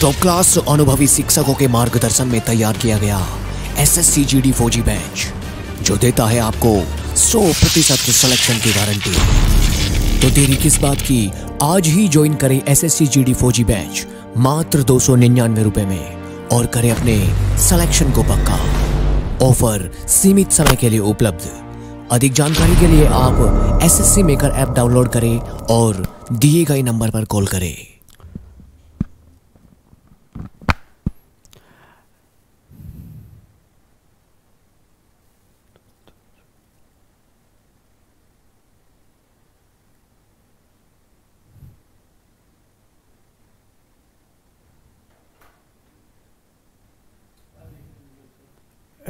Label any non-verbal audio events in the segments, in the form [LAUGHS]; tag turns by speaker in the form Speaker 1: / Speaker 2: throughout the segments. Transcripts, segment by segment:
Speaker 1: Top class अनुभवी शिक्षकों के मार्गदर्शन में तैयार किया गया S S C G D फौजी बैच जो देता है आपको 100 प्रतिशत सिलेक्शन की गारंटी तो देरी किस बात की आज ही ज्वाइन करें S S C G D फौजी बैच मात्र दो सौ निन्यानवे रुपए में और करें अपने सिलेक्शन को पक्का ऑफर सीमित समय के लिए उपलब्ध अधिक जानकारी के लिए आप S S C maker app download करें और दिए गए नंबर पर कॉल करें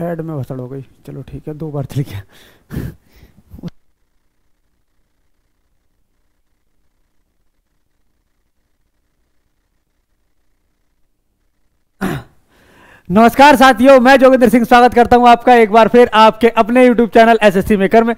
Speaker 1: ऐड में भसड़ हो गई चलो ठीक है दो बार चल [LAUGHS] गया नमस्कार साथियों मैं जोगिंदर सिंह स्वागत करता हूं आपका एक बार फिर आपके अपने YouTube channel S S C maker में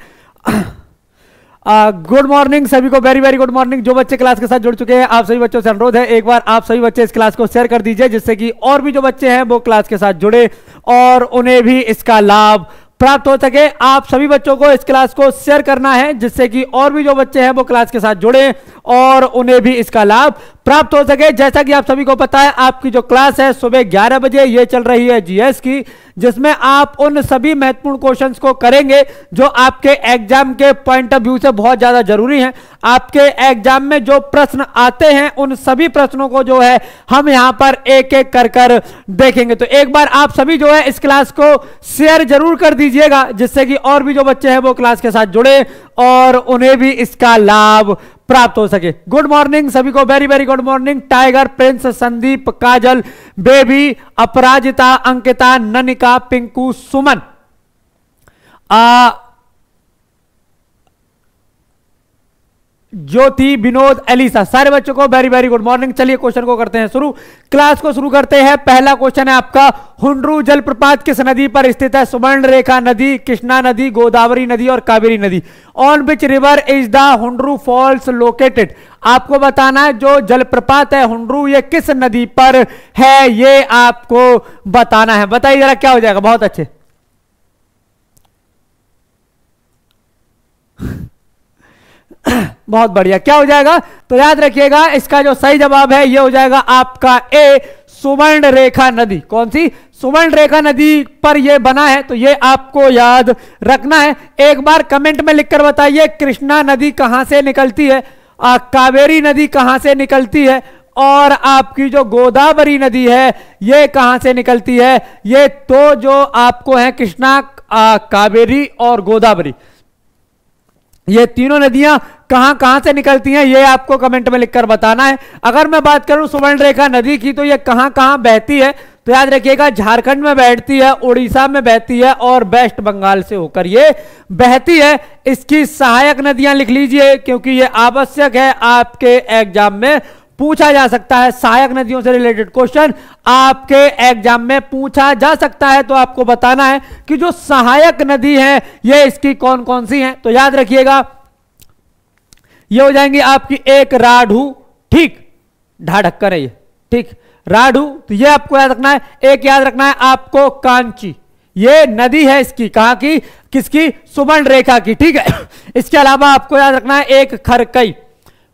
Speaker 1: गुड मॉर्निंग सभी को वेरी वेरी गुड मॉर्निंग जो बच्चे क्लास के साथ जुड़ चुके हैं आप सभी बच्चों से अनुरोध है एक बार आप सभी बच्चे इस क्लास को शेयर कर दीजिए जिससे कि और भी जो बच्चे हैं वो क्लास के साथ जुड़े और उन्हें भी इसका लाभ प्राप्त हो सके आप सभी बच्चों को इस क्लास को शेयर करना है जिससे कि और भी जो बच्चे हैं वो क्लास के साथ जुड़े और उन्हें भी इसका लाभ प्राप्त हो सके जैसा कि आप सभी को पता है आपकी जो क्लास है सुबह 11 बजे ये चल रही है जीएस की जिसमें आप उन सभी महत्वपूर्ण क्वेश्चंस को करेंगे जो आपके एग्जाम के पॉइंट ऑफ व्यू से बहुत ज़्यादा जरूरी हैं आपके एग्जाम में जो प्रश्न आते हैं उन सभी प्रश्नों को जो है हम यहां पर एक एक कर कर देखेंगे तो एक बार आप सभी जो है इस क्लास को शेयर जरूर कर दीजिएगा जिससे कि और भी जो बच्चे हैं वो क्लास के साथ जुड़े और उन्हें भी इसका लाभ प्राप्त हो सके गुड मॉर्निंग सभी को very very good morning Tiger Prince Sandeep Kajal Baby Aparajita Ankita Nanika Pinku Suman आ, ज्योति विनोद एलिसा सारे बच्चों को वेरी वेरी गुड मॉर्निंग चलिए क्वेश्चन को करते हैं शुरू क्लास को शुरू करते हैं पहला क्वेश्चन है आपका हुंडरू जलप्रपात किस नदी पर स्थित है सुवर्ण रेखा नदी कृष्णा नदी गोदावरी नदी और कावेरी नदी on which river is the Hundru falls located आपको बताना है जो जलप्रपात है हुंडरू ये किस नदी पर है ये आपको बताना है बताइए जरा क्या हो जाएगा बहुत अच्छे [COUGHS] बहुत बढ़िया क्या हो जाएगा तो याद रखिएगा इसका जो सही जवाब है यह हो जाएगा आपका ए सुवर्ण रेखा नदी कौन सी सुवर्ण रेखा नदी पर यह बना है तो ये आपको याद रखना है एक बार कमेंट में लिखकर बताइए कृष्णा नदी कहां से निकलती है आ, कावेरी नदी कहां से निकलती है और आपकी जो गोदावरी नदी है ये कहां से निकलती है ये तो जो आपको है कृष्णा कावेरी और गोदावरी ये तीनों नदियां कहां कहां से निकलती हैं ये आपको कमेंट में लिखकर बताना है अगर मैं बात करूं सुवर्ण रेखा नदी की तो ये कहां कहां बहती है तो याद रखिएगा झारखंड में बहती है उड़ीसा में बहती है और वेस्ट बंगाल से होकर ये बहती है इसकी सहायक नदियां लिख लीजिए क्योंकि ये आवश्यक है आपके एग्जाम में पूछा जा सकता है सहायक नदियों से रिलेटेड क्वेश्चन आपके एग्जाम में पूछा जा सकता है तो आपको बताना है कि जो सहायक नदी है ये इसकी कौन कौन सी है तो याद रखिएगा ये हो जाएंगी आपकी एक राढू ठीक ढाढ़ है ये ठीक राढू तो ये आपको याद रखना है एक याद रखना है आपको कांची ये नदी है इसकी कहां की किसकी सुबर्ण रेखा की ठीक है [COUGHS] इसके अलावा आपको याद रखना है एक खरकई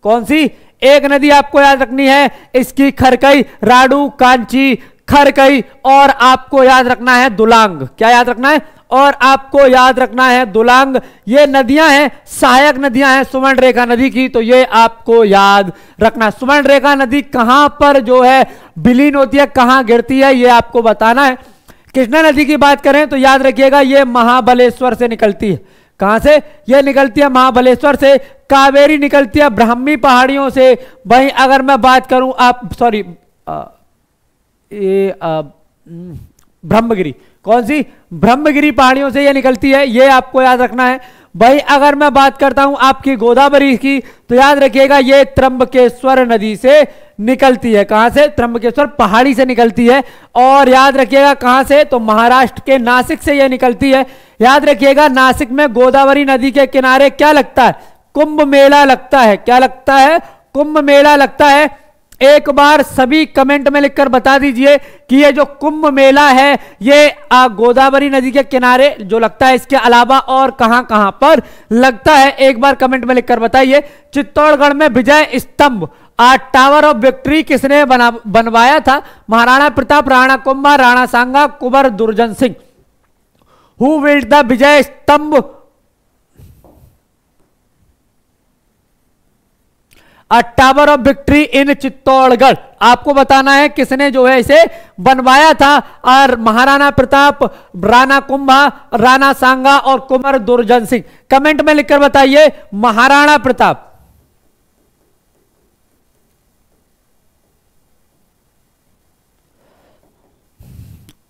Speaker 1: कौन सी एक नदी आपको याद रखनी है इसकी खरकई राडू कांची खरकई और आपको याद रखना है दुलांग क्या याद रखना है और आपको याद रखना है दुलांग ये नदियां हैं सहायक नदियां हैं सुवर्ण रेखा नदी की तो ये आपको याद रखना है सुवर्ण रेखा नदी कहां पर जो है विलीन होती है कहां गिरती है ये आपको बताना है कृष्णा नदी की बात करें तो याद रखिएगा ये महाबलेश्वर से निकलती है कहाँ से यह निकलती है महाबलेश्वर से कावेरी निकलती है ब्राह्मी पहाड़ियों से वहीं अगर मैं बात करूं आप सॉरी ये हम्म, ब्रह्मगिरी कौन सी ब्रह्मगिरी पहाड़ियों से यह निकलती है ये आपको याद रखना है वहीं अगर मैं बात करता हूं आपकी गोदावरी की तो याद रखिएगा ये त्रंबकेश्वर नदी से निकलती है कहां से त्रंबकेश्वर पहाड़ी से निकलती है और याद रखिएगा कहां से तो महाराष्ट्र के नासिक से यह निकलती है याद रखिएगा नासिक में गोदावरी नदी के किनारे क्या लगता है कुंभ मेला लगता है क्या लगता है कुंभ मेला लगता है एक बार सभी कमेंट में लिखकर बता दीजिए कि ये जो कुंभ मेला है ये गोदावरी नदी के किनारे जो लगता है इसके अलावा और कहां कहां पर लगता है एक बार कमेंट में लिखकर बताइए चित्तौड़गढ़ में विजय स्तंभ टावर ऑफ विक्ट्री किसने बनवाया था Maharana Pratap Rana Kumbha Rana Sanga Kunwar Durjan Singh who build the Vijay Stambh a tower of victory in Chittorgarh आपको बताना है किसने जो है इसे बनवाया था और महाराणा प्रताप राणा कुंभा राणा सांगा और कुंवर दुर्जन सिंह कमेंट में लिखकर बताइए महाराणा प्रताप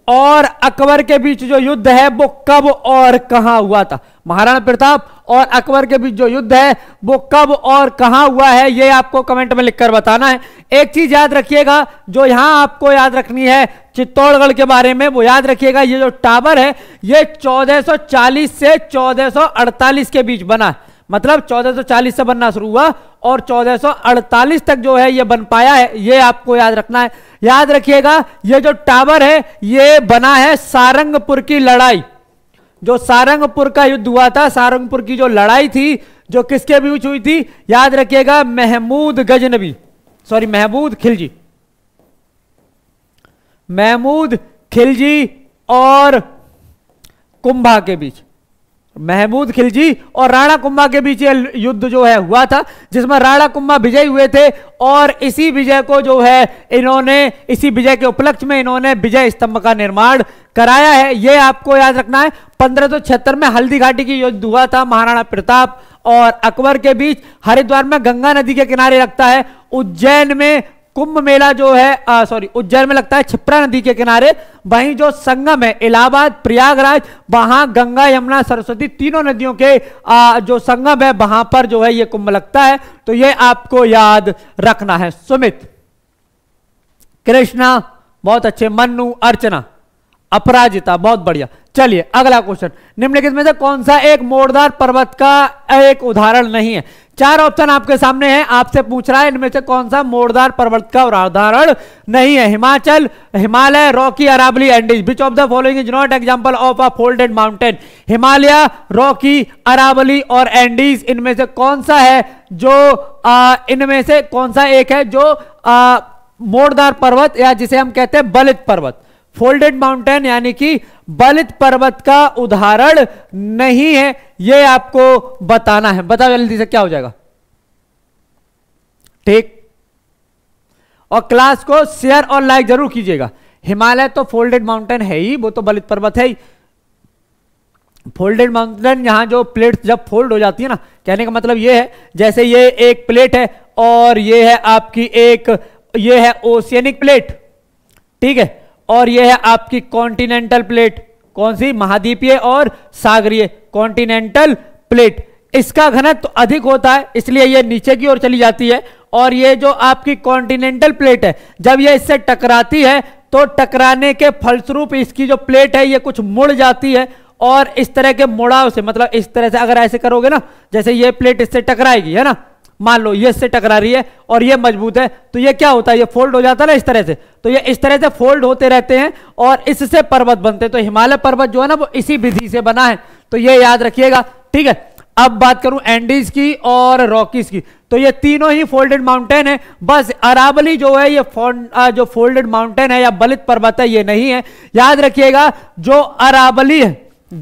Speaker 1: और अकबर के बीच जो युद्ध है वो कब और कहां हुआ था महाराणा प्रताप और अकबर के बीच जो युद्ध है वो कब और कहां हुआ है ये आपको कमेंट में लिखकर बताना है एक चीज याद रखिएगा जो यहां आपको याद रखनी है चित्तौड़गढ़ के बारे में वो याद रखिएगा ये जो टावर है ये 1440 से 1448 के बीच बना मतलब 1440 से बनना शुरू हुआ और 1448 तक जो है ये बन पाया है ये आपको याद रखना है याद रखिएगा ये जो टावर है ये बना है सारंगपुर की लड़ाई जो सारंगपुर का युद्ध हुआ था सारंगपुर की जो लड़ाई थी जो किसके बीच हुई थी याद रखिएगा महमूद गजनबी सॉरी महमूद खिलजी महमूद खिलजी और कुंभा के बीच महमूद खिलजी और राणा कुंभा के बीच युद्ध जो है हुआ था जिसमें राणा कुंभा विजयी हुए थे और इसी विजय को जो है इन्होंने इसी विजय के उपलक्ष्य में इन्होंने विजय स्तंभ का निर्माण कराया है यह आपको याद रखना है पंद्रह में हल्दी घाटी की युद्ध हुआ था महाराणा प्रताप और अकबर के बीच हरिद्वार में गंगा नदी के किनारे रखता है उज्जैन में कुंभ मेला जो है सॉरी उज्जैन में लगता है छिप्रा नदी के किनारे वहीं जो संगम है इलाहाबाद प्रयागराज वहां गंगा यमुना सरस्वती तीनों नदियों के आ, जो संगम है वहां पर जो है ये कुंभ लगता है तो ये आपको याद रखना है सुमित कृष्णा बहुत अच्छे मनु अर्चना अपराजिता बहुत बढ़िया चलिए अगला क्वेश्चन निम्नलिखित में से कौन सा एक मोड़दार पर्वत का एक उदाहरण नहीं है चार ऑप्शन आपके सामने है आपसे पूछ रहा है इनमें से कौन सा मोड़दार पर्वत का उदाहरण नहीं है Himachal Himalaya Rocky Aravalli Andes which of the following is not example of a folded mountain Himalaya Rocky Aravalli और एंडीज इनमें से कौन सा है जो इनमें से कौन सा एक है जो मोड़दार पर्वत या जिसे हम कहते हैं बलित पर्वत फोल्डेड माउंटेन यानी कि बलित पर्वत का उदाहरण नहीं है यह आपको बताना है बता जल्दी से क्या हो जाएगा ठीक और क्लास को शेयर और लाइक जरूर कीजिएगा हिमालय तो फोल्डेड माउंटेन है ही वो तो बलित पर्वत है ही फोल्डेड माउंटेन यहां जो प्लेट जब फोल्ड हो जाती है ना कहने का मतलब ये है जैसे ये एक प्लेट है और ये है आपकी एक ये है ओशियनिक प्लेट ठीक है और यह है आपकी कॉन्टिनेंटल प्लेट कौन सी महाद्वीपीय और सागरीय कॉन्टिनेंटल प्लेट इसका घनत्व तो अधिक होता है इसलिए यह नीचे की ओर चली जाती है और यह जो आपकी कॉन्टिनेंटल प्लेट है जब यह इससे टकराती है तो टकराने के फलस्वरूप इसकी जो प्लेट है यह कुछ मुड़ जाती है और इस तरह के मुड़ाव से मतलब इस तरह से अगर ऐसे करोगे ना जैसे यह प्लेट इससे टकराएगी है ना मान लो ये इससे टकरा रही है और ये मजबूत है तो ये क्या होता है ये फोल्ड हो जाता है ना इस तरह से तो ये इस तरह से फोल्ड होते रहते हैं और इससे पर्वत बनते हैं तो हिमालय पर्वत जो है ना वो इसी विधि से बना है तो ये याद रखिएगा ठीक है अब बात करूं एंडीज की और रॉकीज की तो ये तीनों ही फोल्डेड माउंटेन है बस अरावली जो है ये जो फोल्डेड माउंटेन है या बलित पर्वत है ये नहीं है याद रखिएगा जो अरावली है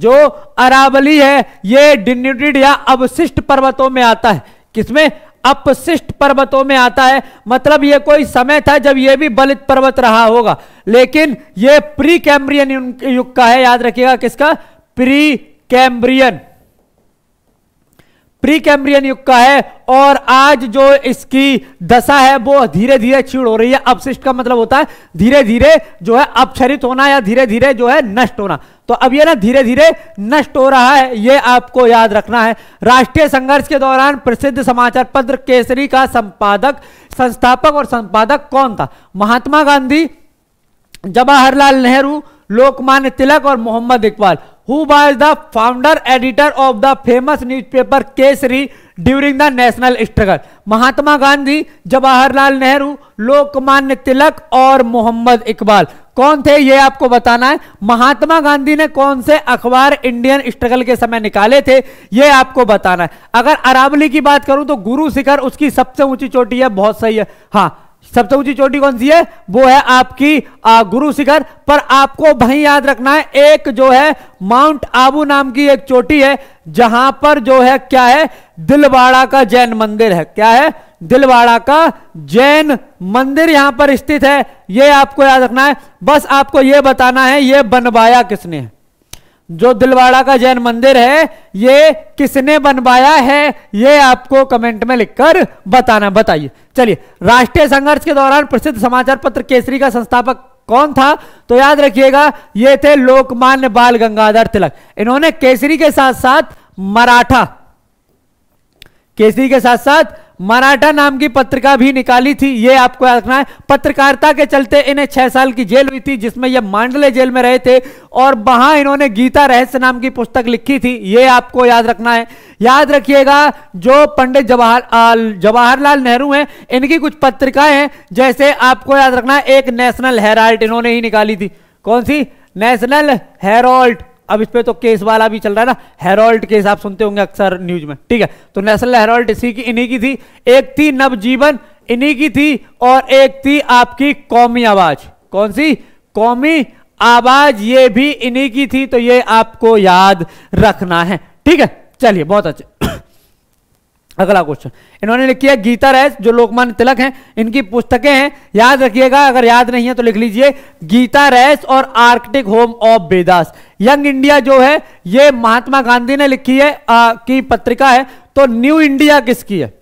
Speaker 1: जो अरावली है ये डिन्यूटेड या अवशिष्ट पर्वतों में आता है किसमें अपशिष्ट पर्वतों में आता है मतलब यह कोई समय था जब यह भी बलित पर्वत रहा होगा लेकिन यह प्री कैम्ब्रियन युग का है याद रखिएगा किसका प्री कैम्ब्रियन प्री कैम्ब्रियन युग का है और आज जो इसकी दशा है वो धीरे धीरे छीड़ हो रही है अपशिष्ट का मतलब होता है धीरे धीरे जो है अपचरित होना या धीरे धीरे जो है नष्ट होना तो अब ये ना धीरे धीरे नष्ट हो रहा है ये आपको याद रखना है राष्ट्रीय संघर्ष के दौरान प्रसिद्ध समाचार पत्र केसरी का संपादक संस्थापक और संपादक कौन था महात्मा गांधी जवाहरलाल नेहरू लोकमान्य तिलक और Mohammad Iqbal who was the founder editor of the famous newspaper Kesari during the national struggle Mahatma Gandhi Jawaharlal Nehru Lokmanya Tilak और मोहम्मद इकबाल कौन थे ये आपको बताना है महात्मा गांधी ने कौन से अखबार इंडियन स्ट्रगल के समय निकाले थे ये आपको बताना है अगर अरावली की बात करूं तो गुरु शिखर उसकी सबसे ऊंची चोटी है बहुत सही है हाँ सबसे ऊंची चोटी कौन सी है वो है आपकी गुरु शिखर पर आपको वहीं याद रखना है एक जो है माउंट आबू नाम की एक चोटी है जहां पर जो है क्या है दिलवाड़ा का जैन मंदिर है क्या है दिलवाड़ा का जैन मंदिर यहां पर स्थित है यह आपको याद रखना है बस आपको यह बताना है ये बनवाया किसने है जो दिलवाड़ा का जैन मंदिर है ये किसने बनवाया है ये आपको कमेंट में लिखकर बताना बताइए चलिए राष्ट्रीय संघर्ष के दौरान प्रसिद्ध समाचार पत्र केसरी का संस्थापक कौन था तो याद रखिएगा ये थे लोकमान्य बाल गंगाधर तिलक इन्होंने केसरी के साथ साथ मराठा केसरी के साथ साथ मराठा नाम की पत्रिका भी निकाली थी ये आपको याद रखना है पत्रकारिता के चलते इन्हें छह साल की जेल हुई थी जिसमें ये मांडले जेल में रहे थे और वहां इन्होंने गीता रहस्य नाम की पुस्तक लिखी थी ये आपको याद रखना है याद रखिएगा जो पंडित जवाहर जवाहरलाल नेहरू हैं इनकी कुछ पत्रिकाएं हैं जैसे आपको याद रखना है एक नेशनल हेराल्ट इन्होंने ही निकाली थी कौन सी नेशनल हेराल्ट अब इस पर तो केस वाला भी चल रहा है ना हेरोल्ड केस आप सुनते होंगे अक्सर न्यूज में ठीक है तो नेशनल हेरोल्ड इसी की इन्हीं की थी एक थी नवजीवन इन्हीं की थी और एक थी आपकी कौमी आवाज कौन सी कौमी आवाज ये भी इन्हीं की थी तो ये आपको याद रखना है ठीक है चलिए बहुत अच्छा अगला क्वेश्चन इन्होंने लिखी है गीता रैस जो लोकमान्य तिलक हैं इनकी पुस्तकें हैं याद रखिएगा अगर याद नहीं है तो लिख लीजिए गीता रैस और Arctic home of Vedas Young India जो है ये महात्मा गांधी ने लिखी है आ, की पत्रिका है तो न्यू इंडिया किसकी है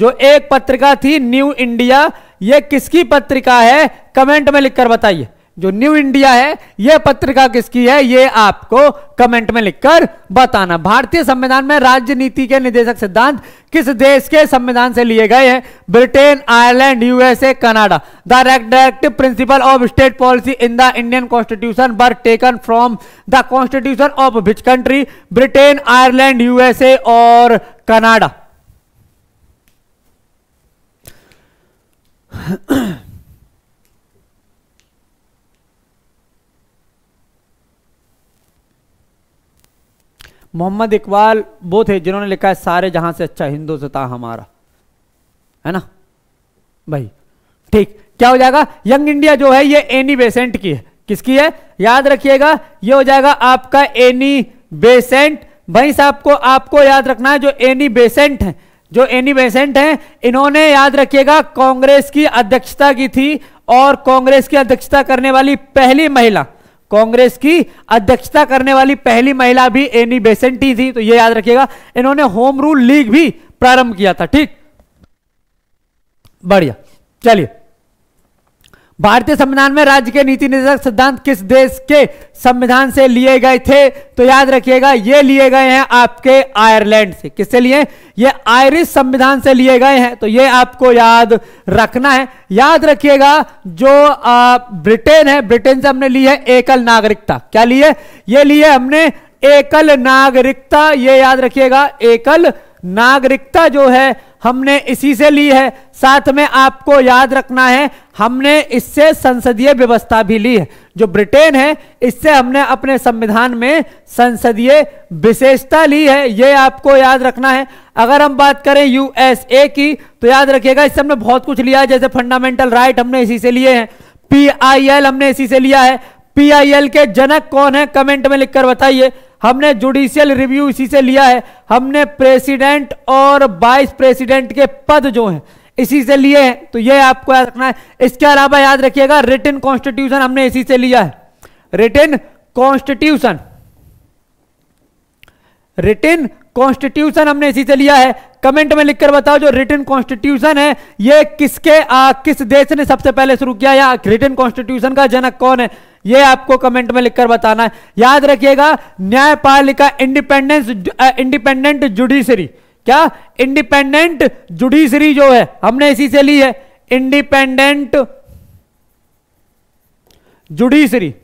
Speaker 1: जो एक पत्रिका थी न्यू इंडिया ये किसकी पत्रिका है कमेंट में लिखकर बताइए जो न्यू इंडिया है यह पत्रिका किसकी है यह आपको कमेंट में लिखकर बताना भारतीय संविधान में राजनीति के निदेशक सिद्धांत किस देश के संविधान से लिए गए हैं Britain Ireland USA Canada the directive principle of state policy in the Indian constitution were taken from the constitution of which country Britain Ireland USA और कनाडा मोहम्मद इकबाल वो थे जिन्होंने लिखा है सारे जहां से अच्छा हिंदुस्तां हमारा है ना भाई ठीक क्या हो जाएगा यंग इंडिया जो है ये एनी बेसेंट की है किसकी है याद रखिएगा ये हो जाएगा आपका एनी बेसेंट भाई साहब को आपको याद रखना है जो एनी बेसेंट है जो एनी बेसेंट है इन्होंने याद रखिएगा कांग्रेस की अध्यक्षता की थी और कांग्रेस की अध्यक्षता करने वाली पहली महिला कांग्रेस की अध्यक्षता करने वाली पहली महिला भी एनी बेसेंटी थी तो ये याद रखिएगा इन्होंने होम रूल लीग भी प्रारंभ किया था ठीक बढ़िया चलिए भारतीय संविधान में राज्य के नीति निर्देशक सिद्धांत किस देश के संविधान से लिए गए थे तो याद रखिएगा ये लिए गए हैं आपके आयरलैंड से किससे लिए ये आयरिश संविधान से लिए गए हैं तो ये आपको याद रखना है याद रखिएगा जो ब्रिटेन है ब्रिटेन से हमने ली है एकल नागरिकता क्या ली है ये लिए हमने एकल नागरिकता ये याद रखिएगा एकल नागरिकता जो है हमने इसी से ली है साथ में आपको याद रखना है हमने इससे संसदीय व्यवस्था भी ली है जो ब्रिटेन है इससे हमने अपने संविधान में संसदीय विशेषता ली है ये आपको याद रखना है अगर हम बात करें यूएसए की तो याद रखिएगा इससे हमने बहुत कुछ लिया है जैसे फंडामेंटल राइट हमने इसी से लिए हैं पीआईएल हमने इसी से लिया है पीआईएल के जनक कौन है कमेंट में लिखकर बताइए हमने जुडिशियल रिव्यू इसी से लिया है हमने प्रेसिडेंट और वाइस प्रेसिडेंट के पद जो हैं इसी से लिए हैं तो ये आपको याद रखना है इसके अलावा याद रखिएगा रिटर्न कॉन्स्टिट्यूशन हमने इसी से लिया है रिटर्न कॉन्स्टिट्यूशन रिटर्न कॉन्स्टिट्यूशन हमने इसी से लिया है कमेंट में लिखकर बताओ जो रिटर्न कॉन्स्टिट्यूशन है ये किसके आ, किस देश ने सबसे पहले शुरू किया या रिटर्न कॉन्स्टिट्यूशन का जनक कौन है ये आपको कमेंट में लिखकर बताना है याद रखिएगा न्यायपालिका इंडिपेंडेंस इंडिपेंडेंट जुडिशरी क्या इंडिपेंडेंट जुडिशरी जो है हमने इसी से ली है इंडिपेंडेंट जुडिशरी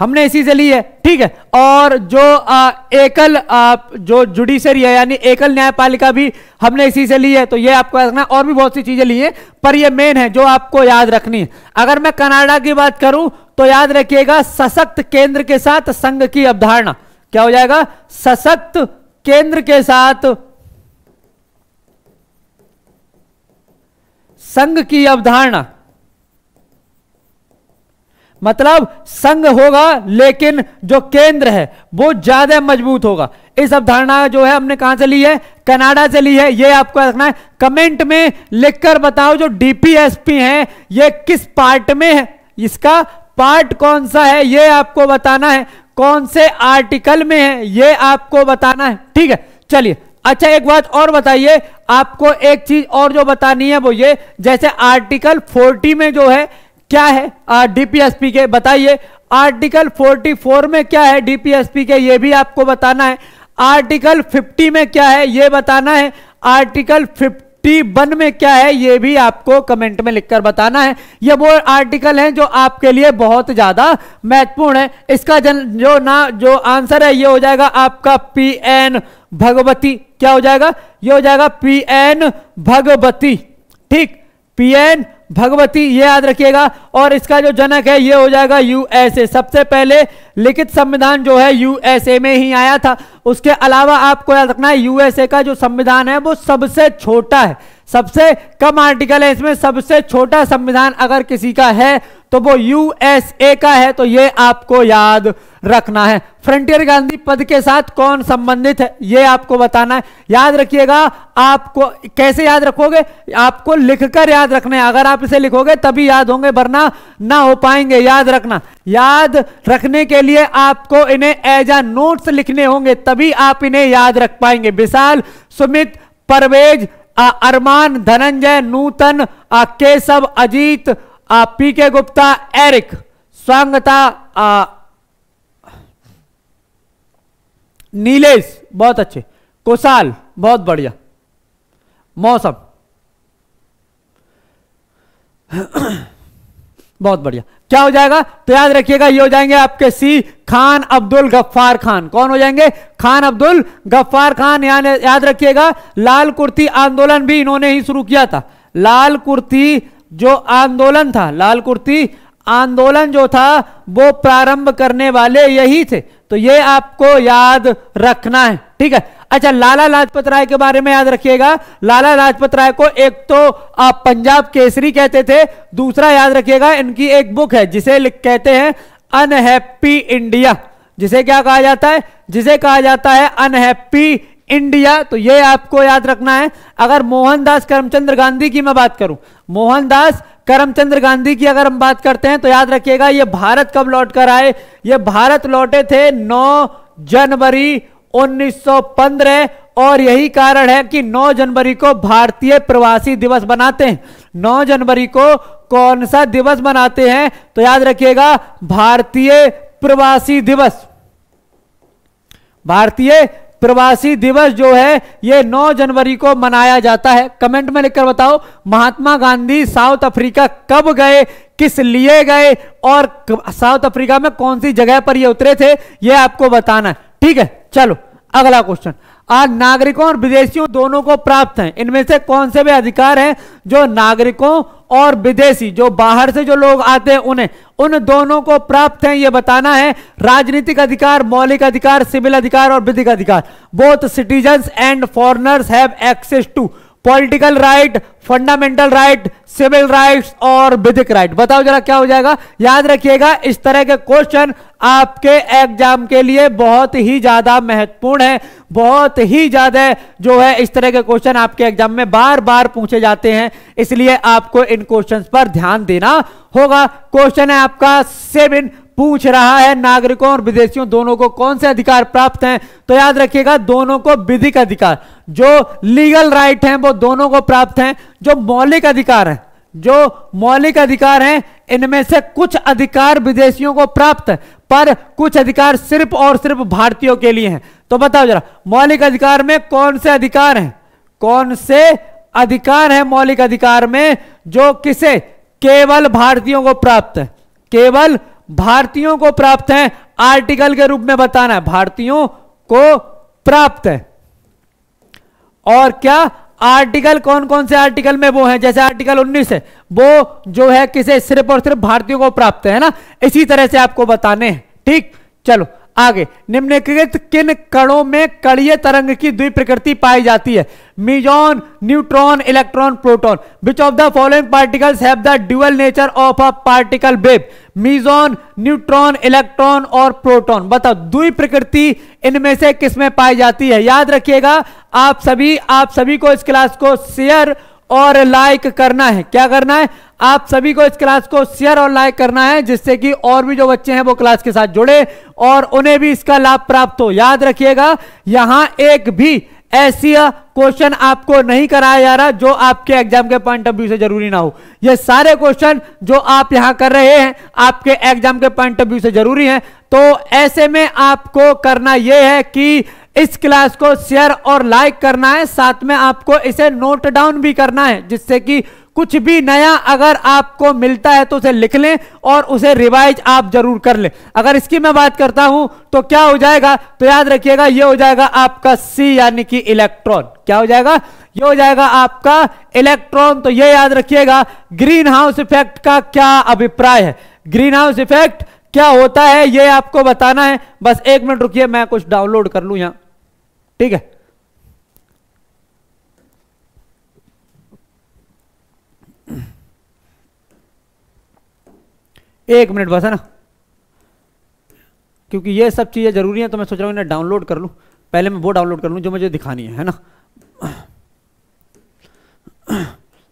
Speaker 1: हमने इसी से ली है ठीक है और जो आ, एकल आ, जो जुडिशरी है यानी एकल न्यायपालिका भी हमने इसी से ली है तो ये आपको रखना और भी बहुत सी चीजें ली है पर ये मेन है जो आपको याद रखनी है अगर मैं कनाडा की बात करूं तो याद रखिएगा सशक्त केंद्र के साथ संघ की अवधारणा क्या हो जाएगा सशक्त केंद्र के साथ संघ की अवधारणा मतलब संघ होगा लेकिन जो केंद्र है वो ज्यादा मजबूत होगा इस अवधारणा जो है हमने कहां से ली है कनाडा से ली है ये आपको रखना है कमेंट में लिखकर बताओ जो डीपीएसपी हैं ये किस पार्ट में है इसका पार्ट कौन सा है ये आपको बताना है कौन से आर्टिकल में है ये आपको बताना है ठीक है चलिए अच्छा एक बात और बताइए आपको एक चीज और जो बतानी है वो ये जैसे आर्टिकल फोर्टी में जो है क्या है डीपीएसपी के बताइए आर्टिकल 44 में क्या है डीपीएसपी के ये भी आपको बताना है आर्टिकल 50 में क्या है ये बताना है आर्टिकल 51 में क्या है ये भी आपको कमेंट में लिखकर बताना है ये वो आर्टिकल हैं जो आपके लिए बहुत ज्यादा महत्वपूर्ण है इसका जन जो ना जो आंसर है ये हो जाएगा आपका पी एन भगवती क्या हो जाएगा ये हो जाएगा पी एन भगवती ठीक पी एन भगवती ये याद रखिएगा और इसका जो जनक है ये हो जाएगा यूएसए सबसे पहले लिखित संविधान जो है यूएसए में ही आया था उसके अलावा आपको याद रखना है यूएसए का जो संविधान है वो सबसे छोटा है सबसे कम आर्टिकल है इसमें सबसे छोटा संविधान अगर किसी का है तो वो यूएसए का है तो ये आपको याद रखना है फ्रंटियर गांधी पद के साथ कौन संबंधित है ये आपको बताना है याद रखिएगा आपको कैसे याद रखोगे आपको लिखकर याद रखना है अगर आप इसे लिखोगे तभी याद होंगे वरना ना हो पाएंगे याद रखना याद रखने के लिए आपको इन्हें एज आ नोट्स लिखने होंगे तभी आप इन्हें याद रख पाएंगे विशाल सुमित परवेज अरमान धनंजय नूतन आ Keshav Ajit P K Gupta Eric स्वांगता Nilesh बहुत अच्छे कुशाल बहुत बढ़िया मौसम [COUGHS] बहुत बढ़िया क्या हो जाएगा तो याद रखिएगा ये हो जाएंगे आपके सी खान अब्दुल गफ्फार खान कौन हो जाएंगे खान अब्दुल गफ्फार खान याद रखिएगा लाल कुर्ती आंदोलन भी इन्होंने ही शुरू किया था लाल कुर्ती जो आंदोलन था लाल कुर्ती आंदोलन जो था वो प्रारंभ करने वाले यही थे तो ये आपको याद रखना है ठीक है अच्छा लाला लाजपत राय के बारे में याद रखिएगा लाला लाजपत राय को एक तो आप पंजाब केसरी कहते थे दूसरा याद रखिएगा इनकी एक बुक है जिसे कहते हैं अनहैप्पी इंडिया जिसे क्या कहा जाता है जिसे कहा जाता है अनहैप्पी इंडिया तो ये आपको याद रखना है अगर मोहनदास करमचंद्र गांधी की मैं बात करूं मोहनदास करमचंद्र गांधी की अगर हम बात करते हैं तो याद रखिएगा ये भारत कब लौट कर आए ये भारत लौटे थे 9 जनवरी 1915 और यही कारण है कि 9 जनवरी को भारतीय प्रवासी दिवस बनाते हैं 9 जनवरी को कौन सा दिवस मनाते हैं तो याद रखिएगा भारतीय प्रवासी दिवस भारतीय प्रवासी दिवस जो है ये 9 जनवरी को मनाया जाता है कमेंट में लिखकर बताओ महात्मा गांधी साउथ अफ्रीका कब गए किस लिए गए और साउथ अफ्रीका में कौन सी जगह पर ये उतरे थे ये आपको बताना है ठीक है चलो अगला क्वेश्चन आज नागरिकों और विदेशियों दोनों को प्राप्त हैं इनमें से कौन से भी अधिकार हैं जो नागरिकों और विदेशी जो बाहर से जो लोग आते हैं उन्हें उन दोनों को प्राप्त हैं यह बताना है राजनीतिक अधिकार मौलिक अधिकार सिविल अधिकार और विधिक अधिकार both citizen and foreigners have access to political right fundamental right civil rights और विधिक राइट बताओ जरा क्या हो जाएगा याद रखिएगा इस तरह के क्वेश्चन आपके एग्जाम के लिए बहुत ही ज्यादा महत्वपूर्ण है बहुत ही ज्यादा जो है इस तरह के क्वेश्चन आपके एग्जाम में बार बार पूछे जाते हैं इसलिए आपको इन क्वेश्चन पर ध्यान देना होगा क्वेश्चन है आपका सेवन पूछ रहा है नागरिकों और विदेशियों दोनों को कौन से अधिकार प्राप्त हैं तो याद रखिएगा दोनों को विधिक अधिकार जो लीगल राइट हैं वो दोनों को प्राप्त हैं जो मौलिक अधिकार हैं जो मौलिक अधिकार हैं इनमें से कुछ अधिकार विदेशियों को प्राप्त पर कुछ अधिकार सिर्फ और सिर्फ भारतीयों के लिए हैं तो बताओ जरा मौलिक अधिकार में कौन से अधिकार हैं कौन से अधिकार है मौलिक अधिकार में जो किसे केवल भारतीयों को प्राप्त है केवल भारतीयों को प्राप्त है आर्टिकल के रूप में बताना है भारतीयों को प्राप्त है और क्या आर्टिकल कौन कौन से आर्टिकल में वो है जैसे आर्टिकल 19 है वो जो है किसे सिर्फ और सिर्फ भारतीयों को प्राप्त है ना इसी तरह से आपको बताने हैं ठीक चलो आगे निम्नलिखित किन कणों में कड़ीय तरंग की प्रकृति पाई जाती है meson neutron electron proton which of the following particles have the dual nature of a particle wave meson neutron electron और प्रोटॉन बताओ दुई प्रकृति इनमें से किसमें पाई जाती है याद रखिएगा आप सभी आप सभी को इस क्लास को शेयर और लाइक करना है क्या करना है आप सभी को इस क्लास को शेयर और लाइक करना है जिससे कि और भी जो बच्चे हैं वो क्लास के साथ जुड़े और उन्हें भी इसका लाभ प्राप्त हो याद रखिएगा यहां एक भी ऐसी क्वेश्चन आपको नहीं कराया जा रहा जो आपके एग्जाम के पॉइंट ऑफ व्यू से जरूरी ना हो ये सारे क्वेश्चन जो आप यहां कर रहे हैं आपके एग्जाम के पॉइंट ऑफ व्यू से जरूरी हैं तो ऐसे में आपको करना यह है कि इस क्लास को शेयर और लाइक करना है साथ में आपको इसे नोट डाउन भी करना है जिससे कि कुछ भी नया अगर आपको मिलता है तो उसे लिख लें और उसे रिवाइज आप जरूर कर लें अगर इसकी मैं बात करता हूं तो क्या हो जाएगा तो याद रखिएगा यह हो जाएगा आपका सी यानी कि इलेक्ट्रॉन क्या हो जाएगा ये हो जाएगा आपका इलेक्ट्रॉन तो ये याद रखिएगा ग्रीन हाउस इफेक्ट का क्या अभिप्राय है ग्रीन हाउस इफेक्ट क्या होता है ये आपको बताना है बस एक मिनट रुकिए मैं कुछ डाउनलोड कर लू यहां ठीक है एक मिनट बस है ना क्योंकि ये सब चीज़ें ज़रूरी हैं तो मैं सोच रहा हूं इन्हें डाउनलोड कर लूं पहले मैं वो डाउनलोड कर लूं जो मुझे दिखानी है है ना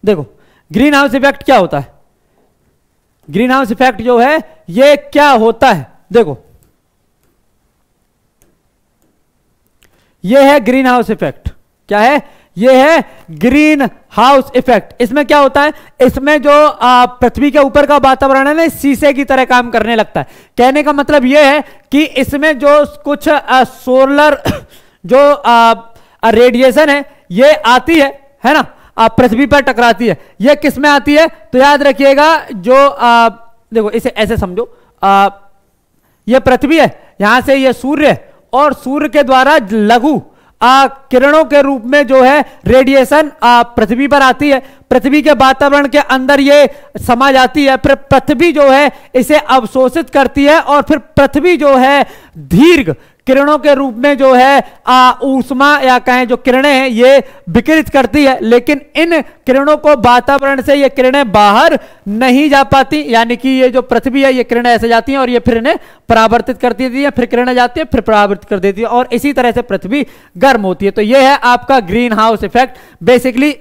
Speaker 1: देखो ग्रीन हाउस इफेक्ट क्या होता है ग्रीन हाउस इफेक्ट जो है ये क्या होता है देखो यह है ग्रीन हाउस इफेक्ट क्या है यह है ग्रीन हाउस इफेक्ट इसमें क्या होता है इसमें जो पृथ्वी के ऊपर का वातावरण है ना शीशे की तरह काम करने लगता है कहने का मतलब यह है कि इसमें जो कुछ आ, सोलर [COUGHS] जो रेडिएशन है ये आती है है ना पृथ्वी पर टकराती है ये किस में आती है तो याद रखिएगा जो आ, देखो इसे ऐसे समझो आ, ये पृथ्वी है यहां से यह सूर्य है और सूर्य के द्वारा लघु किरणों के रूप में जो है रेडिएशन पृथ्वी पर आती है पृथ्वी के वातावरण के अंदर ये समा जाती है फिर पृथ्वी जो है इसे अवशोषित करती है और फिर पृथ्वी जो है दीर्घ किरणों के रूप में जो है ऊष्मा या कहें जो किरणें हैं ये विकिरित करती है लेकिन इन किरणों को वातावरण से ये किरणें बाहर नहीं जा पाती यानी कि ये जो पृथ्वी है ये किरणें ऐसे जाती हैं और ये फिर इन्हें परावर्तित कर देती है फिर किरणें जाती है फिर परावर्तित कर देती है और इसी तरह से पृथ्वी गर्म होती है तो ये है आपका ग्रीन हाउस इफेक्ट बेसिकली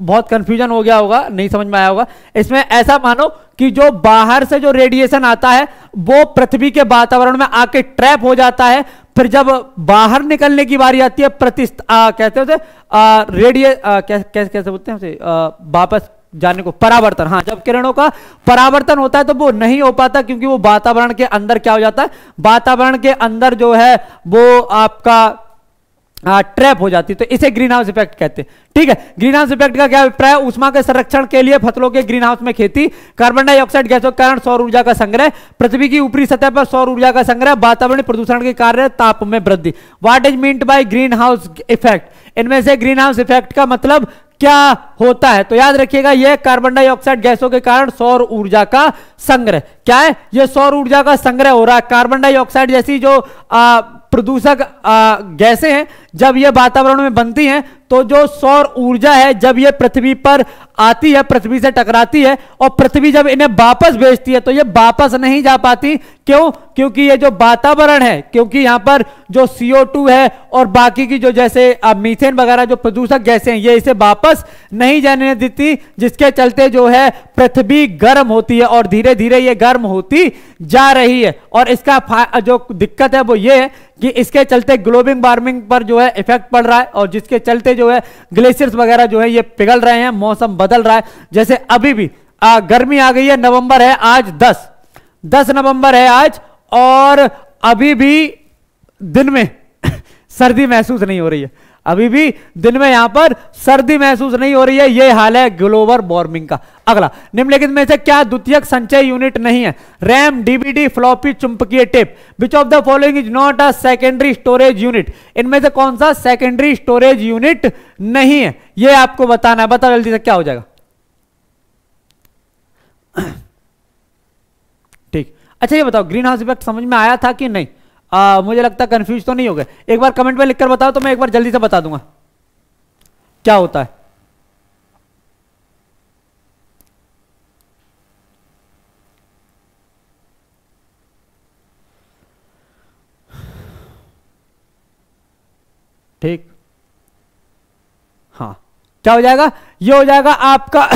Speaker 1: बहुत कंफ्यूजन हो गया होगा नहीं समझ में आया होगा इसमें ऐसा मानो कि जो बाहर से जो रेडिएशन आता है वो पृथ्वी के वातावरण में आके ट्रैप हो जाता है फिर जब बाहर निकलने की बारी आती है प्रतिस्थ कहते होते रेडिए कैसे कैसे बोलते हैं वापस जाने को परावर्तन हाँ जब किरणों का परावर्तन होता है तो वो नहीं हो पाता क्योंकि वो वातावरण के अंदर क्या हो जाता है वातावरण के अंदर जो है वो आपका ट्रैप हाँ, हो जाती है तो इसे ग्रीन हाउस इफेक्ट कहते हैं ठीक है ग्रीन हाउस इफेक्ट का क्या अभिप्राय उष्मा के संरक्षण के लिए फसलों के ग्रीन हाउस में खेती कार्बन डाइऑक्साइड गैसों के कारण सौर ऊर्जा का संग्रह पृथ्वी की ऊपरी सतह पर सौर ऊर्जा का संग्रह वातावरण प्रदूषण के कारण ताप में वृद्धि what is mean by greenhouse effect इनमें से ग्रीन हाउस इफेक्ट का मतलब क्या होता है तो याद रखिएगा यह कार्बन डाइऑक्साइड गैसों के कारण सौर ऊर्जा का संग्रह क्या है यह सौर ऊर्जा का संग्रह हो रहा है कार्बन डाइऑक्साइड जैसी जो प्रदूषक गैसें हैं जब ये वातावरण में बनती हैं तो जो सौर ऊर्जा है जब ये पृथ्वी पर आती है पृथ्वी से टकराती है और पृथ्वी जब इन्हें वापस भेजती है तो ये वापस नहीं जा पाती क्यों क्योंकि ये जो वातावरण है क्योंकि यहाँ पर जो CO2 है और बाकी की जो जैसे मीथेन वगैरह जो प्रदूषक गैसें ये इसे वापस नहीं जाने देती जिसके चलते जो है पृथ्वी गर्म होती है और धीरे धीरे ये गर्म होती जा रही है और इसका जो दिक्कत है वो ये है कि इसके चलते ग्लोबल वार्मिंग पर जो है इफेक्ट पड़ रहा है और जिसके चलते जो है ग्लेशियर्स वगैरह जो है ये पिघल रहे हैं मौसम बदल रहा है जैसे अभी भी आ, गर्मी आ गई है नवंबर है आज दस दस नवंबर है आज और अभी भी दिन में [LAUGHS] सर्दी महसूस नहीं हो रही है अभी भी दिन में यहां पर सर्दी महसूस नहीं हो रही है यह हाल है ग्लोबल वार्मिंग का अगला निम्नलिखित में से क्या द्वितीय संचय यूनिट नहीं है रैम डीबीडी फ्लॉपी चुंबकीय tape which of the following is not a secondary storage unit इनमें से कौन सा सेकेंडरी स्टोरेज यूनिट नहीं है यह आपको बताना है बता जल्दी से क्या हो जाएगा [CLEARS THROAT] ठीक अच्छा ये बताओ ग्रीन हाउस इफेक्ट समझ में आया था कि नहीं आ, मुझे लगता है कंफ्यूज तो नहीं हो गए एक बार कमेंट में लिखकर बताओ तो मैं एक बार जल्दी से बता दूंगा क्या होता है ठीक हाँ क्या हो जाएगा ये हो जाएगा आपका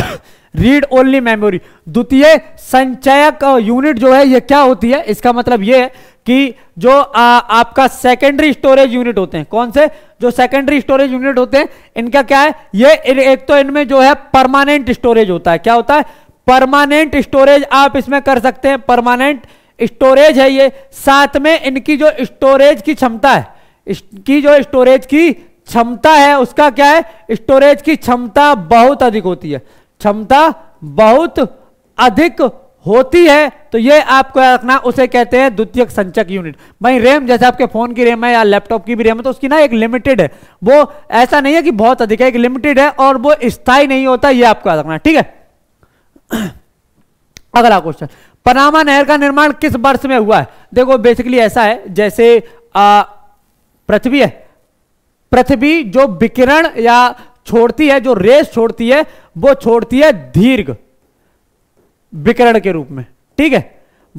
Speaker 1: रीड ओनली मेमोरी द्वितीय संचयक यूनिट जो है ये क्या होती है इसका मतलब ये है कि जो आ, आपका सेकेंडरी स्टोरेज यूनिट होते हैं कौन से जो सेकेंडरी स्टोरेज यूनिट होते हैं इनका क्या है ये एक तो इनमें जो है परमानेंट स्टोरेज होता है क्या होता है परमानेंट स्टोरेज आप इसमें कर सकते हैं परमानेंट स्टोरेज है ये साथ में इनकी जो स्टोरेज की क्षमता है इसकी जो स्टोरेज की क्षमता है उसका क्या है स्टोरेज की क्षमता बहुत अधिक होती है क्षमता बहुत अधिक होती है तो ये आपको रखना उसे कहते हैं द्वितीयक संचक यूनिट भाई रैम जैसे आपके फोन की रैम है या लैपटॉप की भी रैम है तो उसकी ना एक लिमिटेड है वो ऐसा नहीं है कि बहुत अधिक है एक लिमिटेड है और वो स्थायी नहीं होता ये आपको याद रखना ठीक है [CLEARS THROAT] अगला क्वेश्चन पनामा नहर का निर्माण किस वर्ष में हुआ है देखो बेसिकली ऐसा है जैसे पृथ्वी है पृथ्वी जो विकिरण या छोड़ती है जो रेस छोड़ती है वो छोड़ती है दीर्घ विकरण के रूप में ठीक है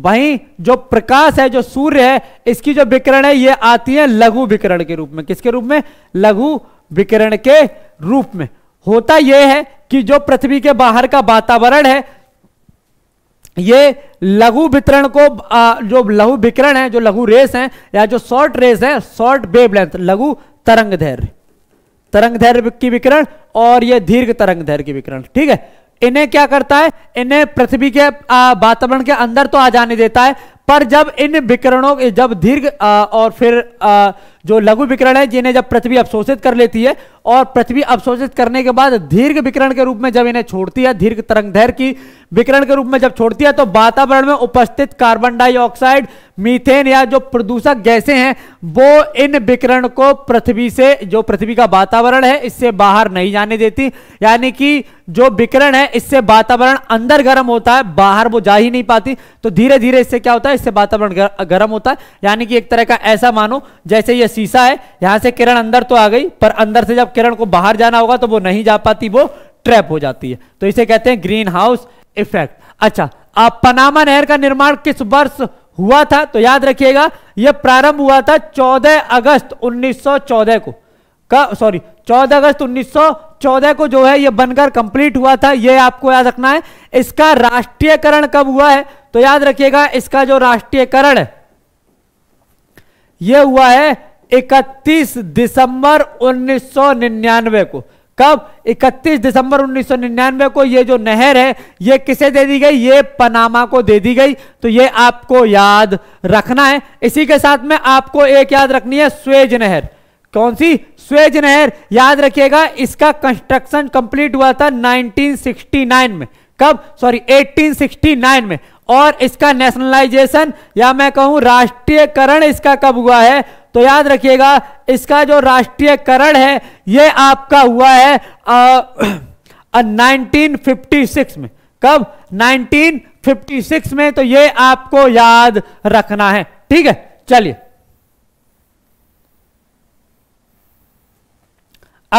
Speaker 1: वही जो प्रकाश है जो सूर्य है इसकी जो विकरण है ये आती है लघु विकरण के रूप में किसके रूप में लघु विकरण के रूप में होता यह है कि जो पृथ्वी के बाहर का वातावरण है ये लघु वितरण को आ, जो लघु विकरण है जो लघु रेस है या जो शॉर्ट रेस है शॉर्ट वेवलेंथ लघु तरंग धैर्य तरंग धैर्य की विकरण और यह दीर्घ तरंग धैर्य की विकरण ठीक है इन्हें क्या करता है इन्हें पृथ्वी के वातावरण के अंदर तो आ जाने देता है पर जब इन विकरणों के जब दीर्घ और फिर आ, जो लघु विकरण है जिन्हें जब पृथ्वी अवशोषित कर लेती है और पृथ्वी अवशोषित करने के बाद दीर्घ विकरण के रूप में जब इन्हें छोड़ती है दीर्घ तरंग की विकरण के रूप में जब छोड़ती है तो वातावरण में उपस्थित कार्बन डाइऑक्साइड मीथेन या जो प्रदूषक गैसें हैं वो इन विकरण को पृथ्वी से जो पृथ्वी का वातावरण है इससे बाहर नहीं जाने देती यानी कि जो विकरण है इससे वातावरण अंदर गर्म होता है बाहर वो जा ही नहीं पाती तो धीरे धीरे इससे क्या होता है है इससे वातावरण गर्म होता है यानी कि एक तरह का ऐसा मानो जैसे यह शीशा है यहां से किरण अंदर तो आ गई पर अंदर से जब किरण को बाहर जाना होगा तो वो नहीं जा पाती वो ट्रैप हो जाती है तो इसे कहते हैं ग्रीन हाउस इफेक्ट अच्छा आप पनामा नहर का निर्माण किस वर्ष हुआ था तो याद रखिएगा यह प्रारंभ हुआ था 14 अगस्त 1914 को का सॉरी 14 अगस्त 1914 को जो है ये बनकर कंप्लीट हुआ था ये आपको याद रखना है इसका राष्ट्रीयकरण कब हुआ है तो याद रखिएगा इसका जो राष्ट्रीयकरण ये हुआ है 31 दिसंबर 1999 को कब 31 दिसंबर 1999 को ये जो नहर है ये किसे दे दी गई ये पनामा को दे दी गई तो ये आपको याद रखना है इसी के साथ में आपको एक याद रखनी है स्वेज नहर कौन सी स्वेज नहर याद रखिएगा इसका कंस्ट्रक्शन कंप्लीट हुआ था 1969 में कब सॉरी 1869 में और इसका नेशनलाइजेशन या मैं कहूं राष्ट्रीयकरण इसका कब हुआ है तो याद रखिएगा इसका जो राष्ट्रीयकरण है ये आपका हुआ है आ, आ, 1956 में कब 1956 में तो ये आपको याद रखना है ठीक है चलिए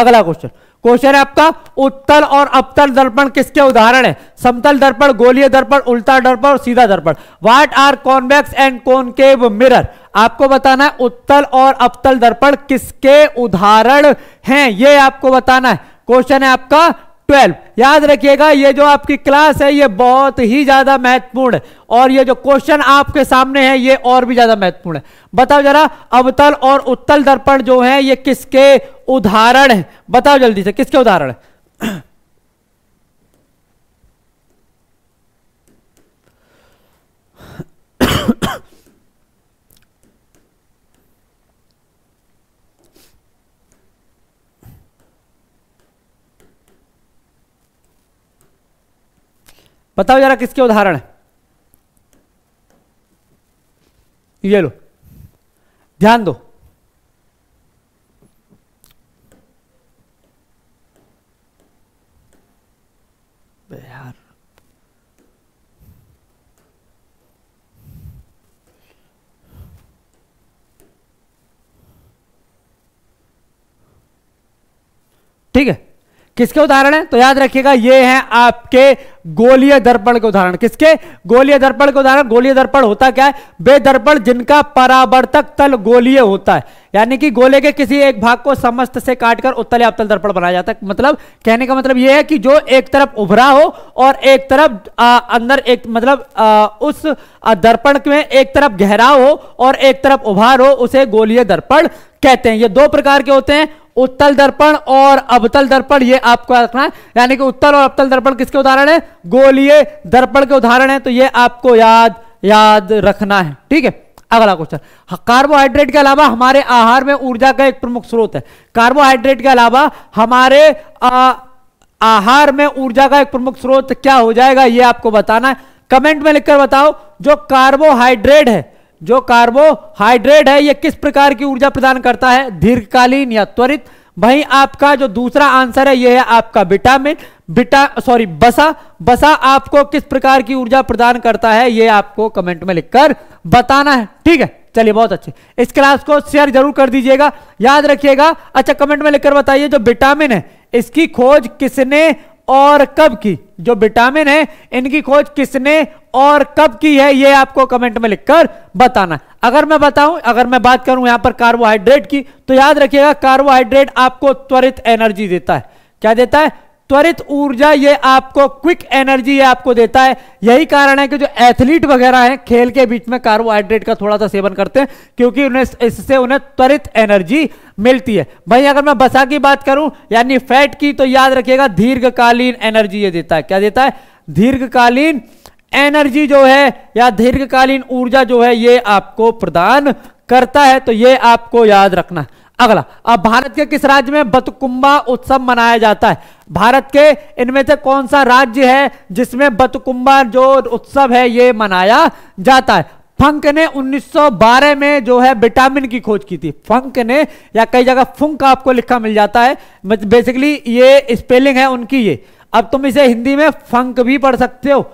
Speaker 1: अगला क्वेश्चन क्वेश्चन है आपका उत्तल और अपतल दर्पण किसके उदाहरण है समतल दर्पण गोलीय दर्पण उल्टा दर्पण और सीधा दर्पण what are convex and concave mirror आपको बताना है उत्तल और अपतल दर्पण किसके उदाहरण हैं ये आपको बताना है क्वेश्चन है आपका ट्वेल्व याद रखिएगा ये जो आपकी क्लास है ये बहुत ही ज्यादा महत्वपूर्ण है और ये जो क्वेश्चन आपके सामने है ये और भी ज्यादा महत्वपूर्ण है बताओ जरा अवतल और उत्तल दर्पण जो है ये किसके उदाहरण है बताओ जल्दी से किसके उदाहरण [CLEARS THROAT] बताओ जरा किसके उदाहरण है ये लो ध्यान दो यार ठीक है किसके उदाहरण है तो याद रखिएगा ये है आपके गोलीय दर्पण के उदाहरण किसके गोलीय दर्पण के उदाहरण गोलीय दर्पण होता क्या है वे दर्पण जिनका परावर्तक तल गोलीय होता है यानी कि गोले के किसी एक भाग को समस्त से काटकर उत्तल या अवतल दर्पण बनाया जाता है मतलब कहने का मतलब यह है कि जो एक तरफ उभरा हो और एक तरफ आ, अंदर एक मतलब आ, उस दर्पण में एक तरफ गहरा हो और एक तरफ उभार हो उसे गोलीय दर्पण कहते हैं ये दो प्रकार के होते हैं उत्तल दर्पण और अवतल दर्पण ये आपको रखना है यानी कि उत्तल और अवतल दर्पण किसके उदाहरण है गोलीय दर्पण के उदाहरण है तो ये आपको याद याद रखना है ठीक है अगला क्वेश्चन हाँ, कार्बोहाइड्रेट के अलावा हमारे आहार में ऊर्जा का एक प्रमुख स्रोत है कार्बोहाइड्रेट के अलावा हमारे आ, आहार में ऊर्जा का एक प्रमुख स्रोत क्या हो जाएगा यह आपको बताना है कमेंट में लिखकर बताओ जो कार्बोहाइड्रेट है जो कार्बोहाइड्रेट है यह किस प्रकार की ऊर्जा प्रदान करता है दीर्घकालीन या त्वरित वहीं आपका जो दूसरा आंसर है यह है आपका विटामिन बिटा सॉरी बसा बसा आपको किस प्रकार की ऊर्जा प्रदान करता है यह आपको कमेंट में लिखकर बताना है ठीक है चलिए बहुत अच्छे इस क्लास को शेयर जरूर कर दीजिएगा याद रखिएगा अच्छा कमेंट में लिखकर बताइए जो विटामिन है इसकी खोज किसने और कब की जो विटामिन है इनकी खोज किसने और कब की है यह आपको कमेंट में लिखकर बताना अगर मैं बताऊं अगर मैं बात करूं यहां पर कार्बोहाइड्रेट की तो याद रखिएगा कार्बोहाइड्रेट आपको त्वरित एनर्जी देता है क्या देता है त्वरित ऊर्जा ये आपको क्विक एनर्जी ये आपको देता है यही कारण है कि जो एथलीट वगैरह हैं खेल के बीच में कार्बोहाइड्रेट का थोड़ा सा सेवन करते हैं क्योंकि उन्हें इससे उन्हें त्वरित एनर्जी मिलती है भाई अगर मैं बसा की बात करूं यानी फैट की तो याद रखिएगा दीर्घकालीन एनर्जी ये देता है क्या देता है दीर्घकालीन एनर्जी जो है या दीर्घकालीन ऊर्जा जो है ये आपको प्रदान करता है तो ये आपको याद रखना अगला अब भारत के किस राज्य में बतकुंबा उत्सव मनाया जाता है भारत के इनमें से कौन सा राज्य है जिसमें बतकुंबा जो उत्सव है ये मनाया जाता है फंक ने 1912 में जो है विटामिन की खोज की थी फंक ने या कई जगह फंक आपको लिखा मिल जाता है बेसिकली ये स्पेलिंग है उनकी ये अब तुम इसे हिंदी में फंक भी पढ़ सकते हो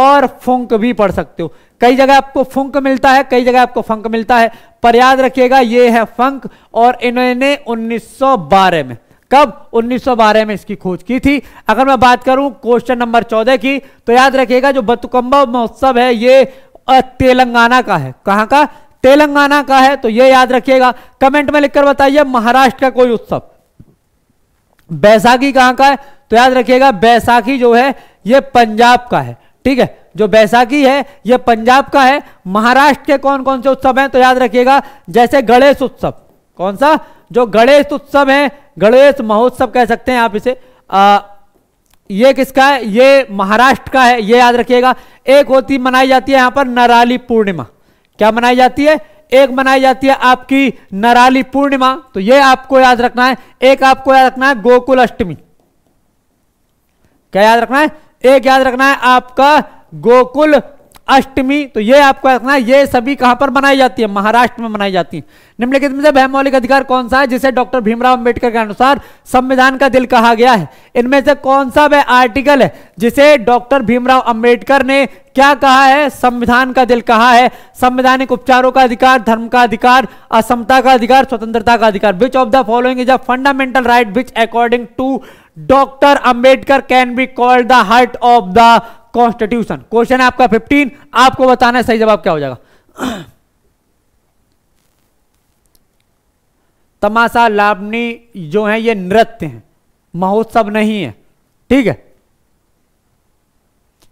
Speaker 1: और फंक भी पढ़ सकते हो कई जगह आपको फंक मिलता है कई जगह आपको फंक मिलता है पर याद रखिएगा ये है फंक और इन्होंने 1912 में कब 1912 में इसकी खोज की थी अगर मैं बात करूं क्वेश्चन नंबर 14 की तो याद रखिएगा जो बतुकम्बा महोत्सव है ये तेलंगाना का है कहां का तेलंगाना का है तो ये याद रखिएगा कमेंट में लिखकर बताइए महाराष्ट्र का कोई उत्सव बैसाखी कहां का है तो याद रखिएगा बैसाखी जो है ये पंजाब का है ठीक है जो बैसाखी है ये पंजाब का है महाराष्ट्र के कौन कौन से उत्सव हैं तो याद रखिएगा जैसे गणेश उत्सव कौन सा जो गणेश उत्सव है गणेश महोत्सव कह सकते हैं आप इसे आ, ये किसका है ये महाराष्ट्र का है ये याद रखिएगा एक होती मनाई जाती है यहां पर नराली पूर्णिमा क्या मनाई जाती है एक मनाई जाती है आपकी नराली पूर्णिमा तो ये आपको याद रखना है एक आपको याद रखना है गोकुल अष्टमी क्या याद रखना है एक याद रखना है आपका गोकुल अष्टमी तो ये आपको रखना है ये सभी कहां पर मनाई जाती है महाराष्ट्र में मनाई जाती है निम्नलिखित में से वह मौलिक अधिकार कौन सा है जिसे डॉक्टर भीमराव अंबेडकर के अनुसार संविधान का दिल कहा गया है इनमें से कौन सा वह आर्टिकल है जिसे डॉक्टर भीमराव अंबेडकर ने क्या कहा है संविधान का दिल कहा है संवैधानिक उपचारों का अधिकार धर्म का अधिकार असमता का अधिकार स्वतंत्रता का अधिकार which of the following is a fundamental right which according to doctor Ambedkar can be called the heart of the constitution question है आपका 15 आपको बताना है सही जवाब क्या हो जाएगा तमाशा लावनी जो है ये नृत्य है महोत्सव नहीं है ठीक है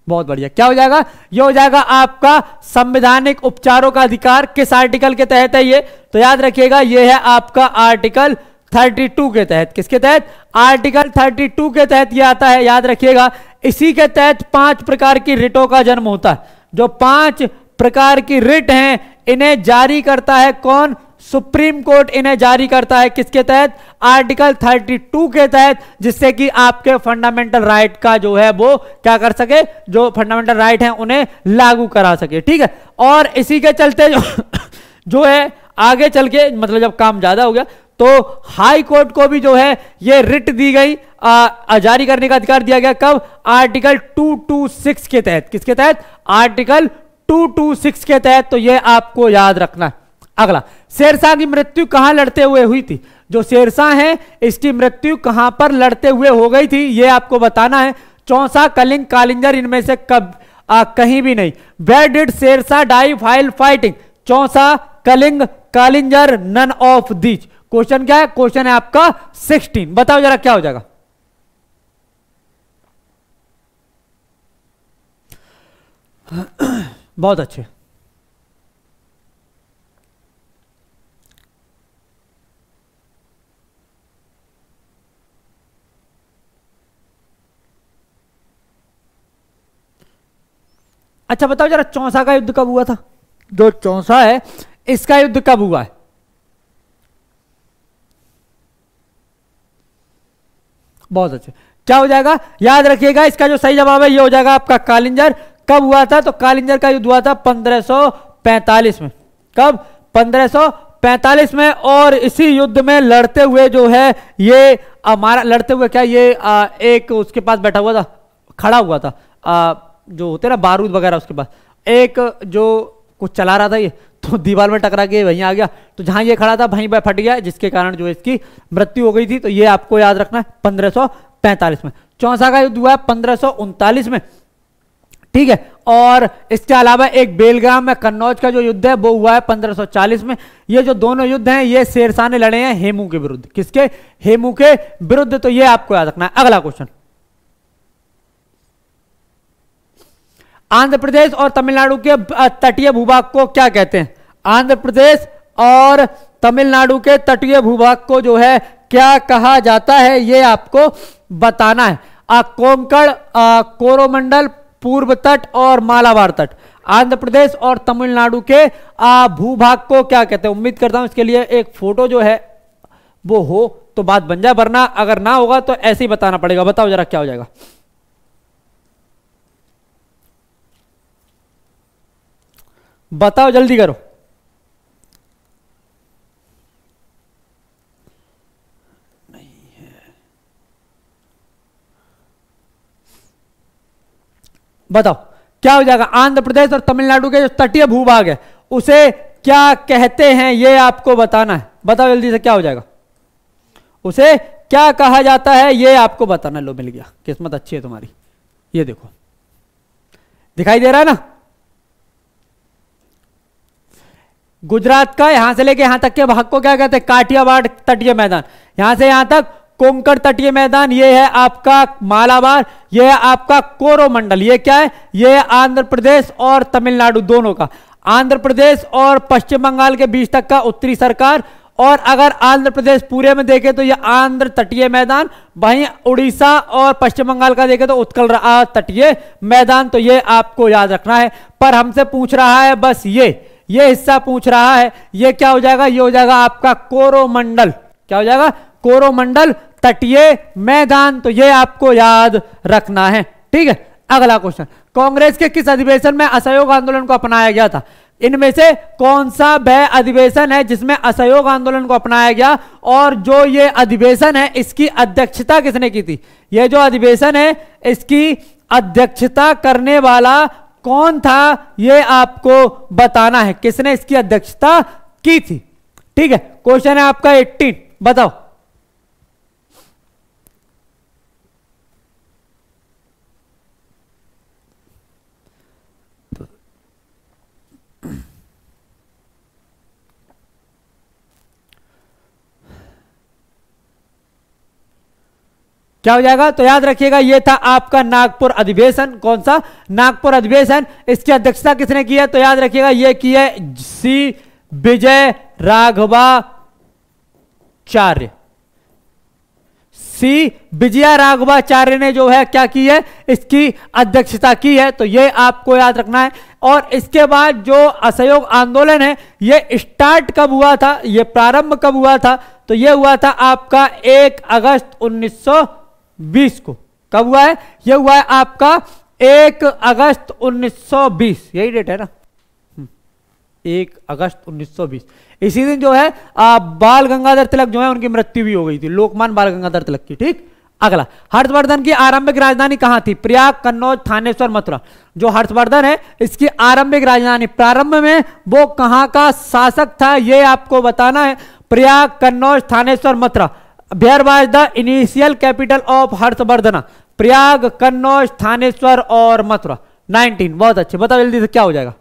Speaker 1: बहुत बढ़िया क्या हो जाएगा ये हो जाएगा आपका संवैधानिक उपचारों का अधिकार किस आर्टिकल के तहत है ये तो याद रखिएगा ये है आपका आर्टिकल 32 के तहत किसके तहत आर्टिकल 32 के तहत यह आता है याद रखिएगा इसी के तहत पांच प्रकार की रिटों का जन्म होता है जो पांच प्रकार की रिट हैं इन्हें जारी करता है कौन सुप्रीम कोर्ट इन्हें जारी करता है किसके तहत आर्टिकल 32 के तहत जिससे कि आपके फंडामेंटल राइट का जो है वो क्या कर सके जो फंडामेंटल राइट है उन्हें लागू करा सके ठीक है और इसी के चलते जो [COUGHS] जो है आगे चल के मतलब जब काम ज्यादा हो गया तो हाई कोर्ट को भी जो है ये रिट दी गई जारी करने का अधिकार दिया गया कब आर्टिकल 226 के तहत किसके तहत आर्टिकल 226 के तहत तो ये आपको याद रखना अगला शेरशाह की मृत्यु कहां लड़ते हुए हुई थी जो शेरशाह है इसकी मृत्यु कहां पर लड़ते हुए हो गई थी ये आपको बताना है चौसा कलिंग कालिंजर इनमें से कब आ, कहीं भी नहीं where did Sher Shah die file fighting Chausa Kalinga Kalinjar none of these question क्या है क्वेश्चन है आपका सिक्सटीन बताओ जरा क्या हो जाएगा [CLEARS THROAT] बहुत अच्छे अच्छा बताओ जरा चौसा का युद्ध कब हुआ था जो चौसा है इसका युद्ध कब हुआ है बहुत अच्छे क्या हो जाएगा याद रखिएगा इसका जो सही जवाब है ये हो जाएगा आपका कालिंजर कब हुआ था तो कालिंजर का युद्ध हुआ था 1545 में कब 1545 में और इसी युद्ध में लड़ते हुए जो है ये हमारा लड़ते हुए क्या ये आ, एक उसके पास बैठा हुआ था खड़ा हुआ था आ, जो होते ना बारूद वगैरह उसके पास एक जो कुछ चला रहा था ये तो दीवार में टकरा के वहीं आ गया तो जहां ये खड़ा था वहीं पर फट गया जिसके कारण जो इसकी मृत्यु हो गई थी तो ये आपको याद रखना है पंद्रह में चौसा का युद्ध हुआ है पंद्रह में ठीक है और इसके अलावा एक बेलगाम में कन्नौज का जो युद्ध है वो हुआ है 1540 में ये जो दोनों युद्ध हैं ये शेरशाह ने लड़े हैं हेमू के विरुद्ध किसके हेमू के विरुद्ध तो ये आपको याद रखना है अगला क्वेश्चन आंध्र प्रदेश और तमिलनाडु के तटीय भूभाग को क्या कहते हैं आंध्र प्रदेश और तमिलनाडु के तटीय भूभाग को जो है क्या कहा जाता है ये आपको बताना है कोंकण कोरोमंडल पूर्व तट और मालाबार तट आंध्र प्रदेश और तमिलनाडु के भूभाग को क्या कहते हैं उम्मीद करता हूं इसके लिए एक फोटो जो है वो हो तो बात बन जाए वरना अगर ना होगा तो ऐसे ही बताना पड़ेगा बताओ जरा क्या हो जाएगा बताओ जल्दी करो नहीं है बताओ क्या हो जाएगा आंध्र प्रदेश और तमिलनाडु के जो तटीय भूभाग है उसे क्या कहते हैं यह आपको बताना है बताओ जल्दी से क्या हो जाएगा उसे क्या कहा जाता है यह आपको बताना लो मिल गया किस्मत अच्छी है तुम्हारी ये देखो दिखाई दे रहा है ना गुजरात का यहां से लेके यहां तक के भाग को क्या कहते हैं काठियावाड़ तटीय मैदान यहां से यहां तक कोंकण तटीय मैदान ये है आपका मालाबार ये है आपका कोरोमंडल ये क्या है ये है आंध्र प्रदेश और तमिलनाडु दोनों का आंध्र प्रदेश और पश्चिम बंगाल के बीच तक का उत्तरी सरकार और अगर आंध्र प्रदेश पूरे में देखे तो यह आंध्र तटीय मैदान वहीं उड़ीसा और पश्चिम बंगाल का देखे तो उत्कल तटीय मैदान तो ये आपको याद रखना है पर हमसे पूछ रहा है बस ये यह हिस्सा पूछ रहा है यह क्या हो जाएगा यह हो जाएगा आपका कोरोमंडल क्या हो जाएगा कोरोमंडल तटीय मैदान तो यह आपको याद रखना है ठीक है अगला क्वेश्चन कांग्रेस के किस अधिवेशन में असहयोग आंदोलन को अपनाया गया था इनमें से कौन सा वह अधिवेशन है जिसमें असहयोग आंदोलन को अपनाया गया और जो ये अधिवेशन है इसकी अध्यक्षता किसने की थी ये जो अधिवेशन है इसकी अध्यक्षता करने वाला कौन था यह आपको बताना है किसने इसकी अध्यक्षता की थी ठीक है क्वेश्चन है आपका 18 बताओ क्या हो जाएगा तो याद रखिएगा ये था आपका नागपुर अधिवेशन कौन सा नागपुर अधिवेशन इसकी अध्यक्षता किसने की है तो याद रखिएगा ये की है सी विजय राघवाचार्य सी विजया राघवाचार्य ने जो है क्या की है इसकी अध्यक्षता की है तो यह आपको याद रखना है और इसके बाद जो असहयोग आंदोलन है यह स्टार्ट कब हुआ था यह प्रारंभ कब हुआ था तो यह हुआ था आपका एक अगस्त उन्नीस सौ बीस को कब हुआ है यह हुआ है आपका एक अगस्त 1920 यही डेट है ना हम्म। एक अगस्त 1920 इसी दिन जो है आप बाल गंगाधर तिलक जो है उनकी मृत्यु भी हो गई थी लोकमान बाल गंगाधर तिलक की ठीक अगला हर्षवर्धन की आरंभिक राजधानी कहां थी प्रयाग कन्नौज थानेश्वर मथुरा जो हर्षवर्धन है इसकी आरंभिक राजधानी प्रारंभ में वो कहां का शासक था यह आपको बताना है Prayag Kannauj Thaneshwar Mathura where was the initial capital of Harshavardhana Prayag Kannauj Thaneshwar और मथुरा 19 बहुत अच्छे बताओ जल्दी से क्या हो जाएगा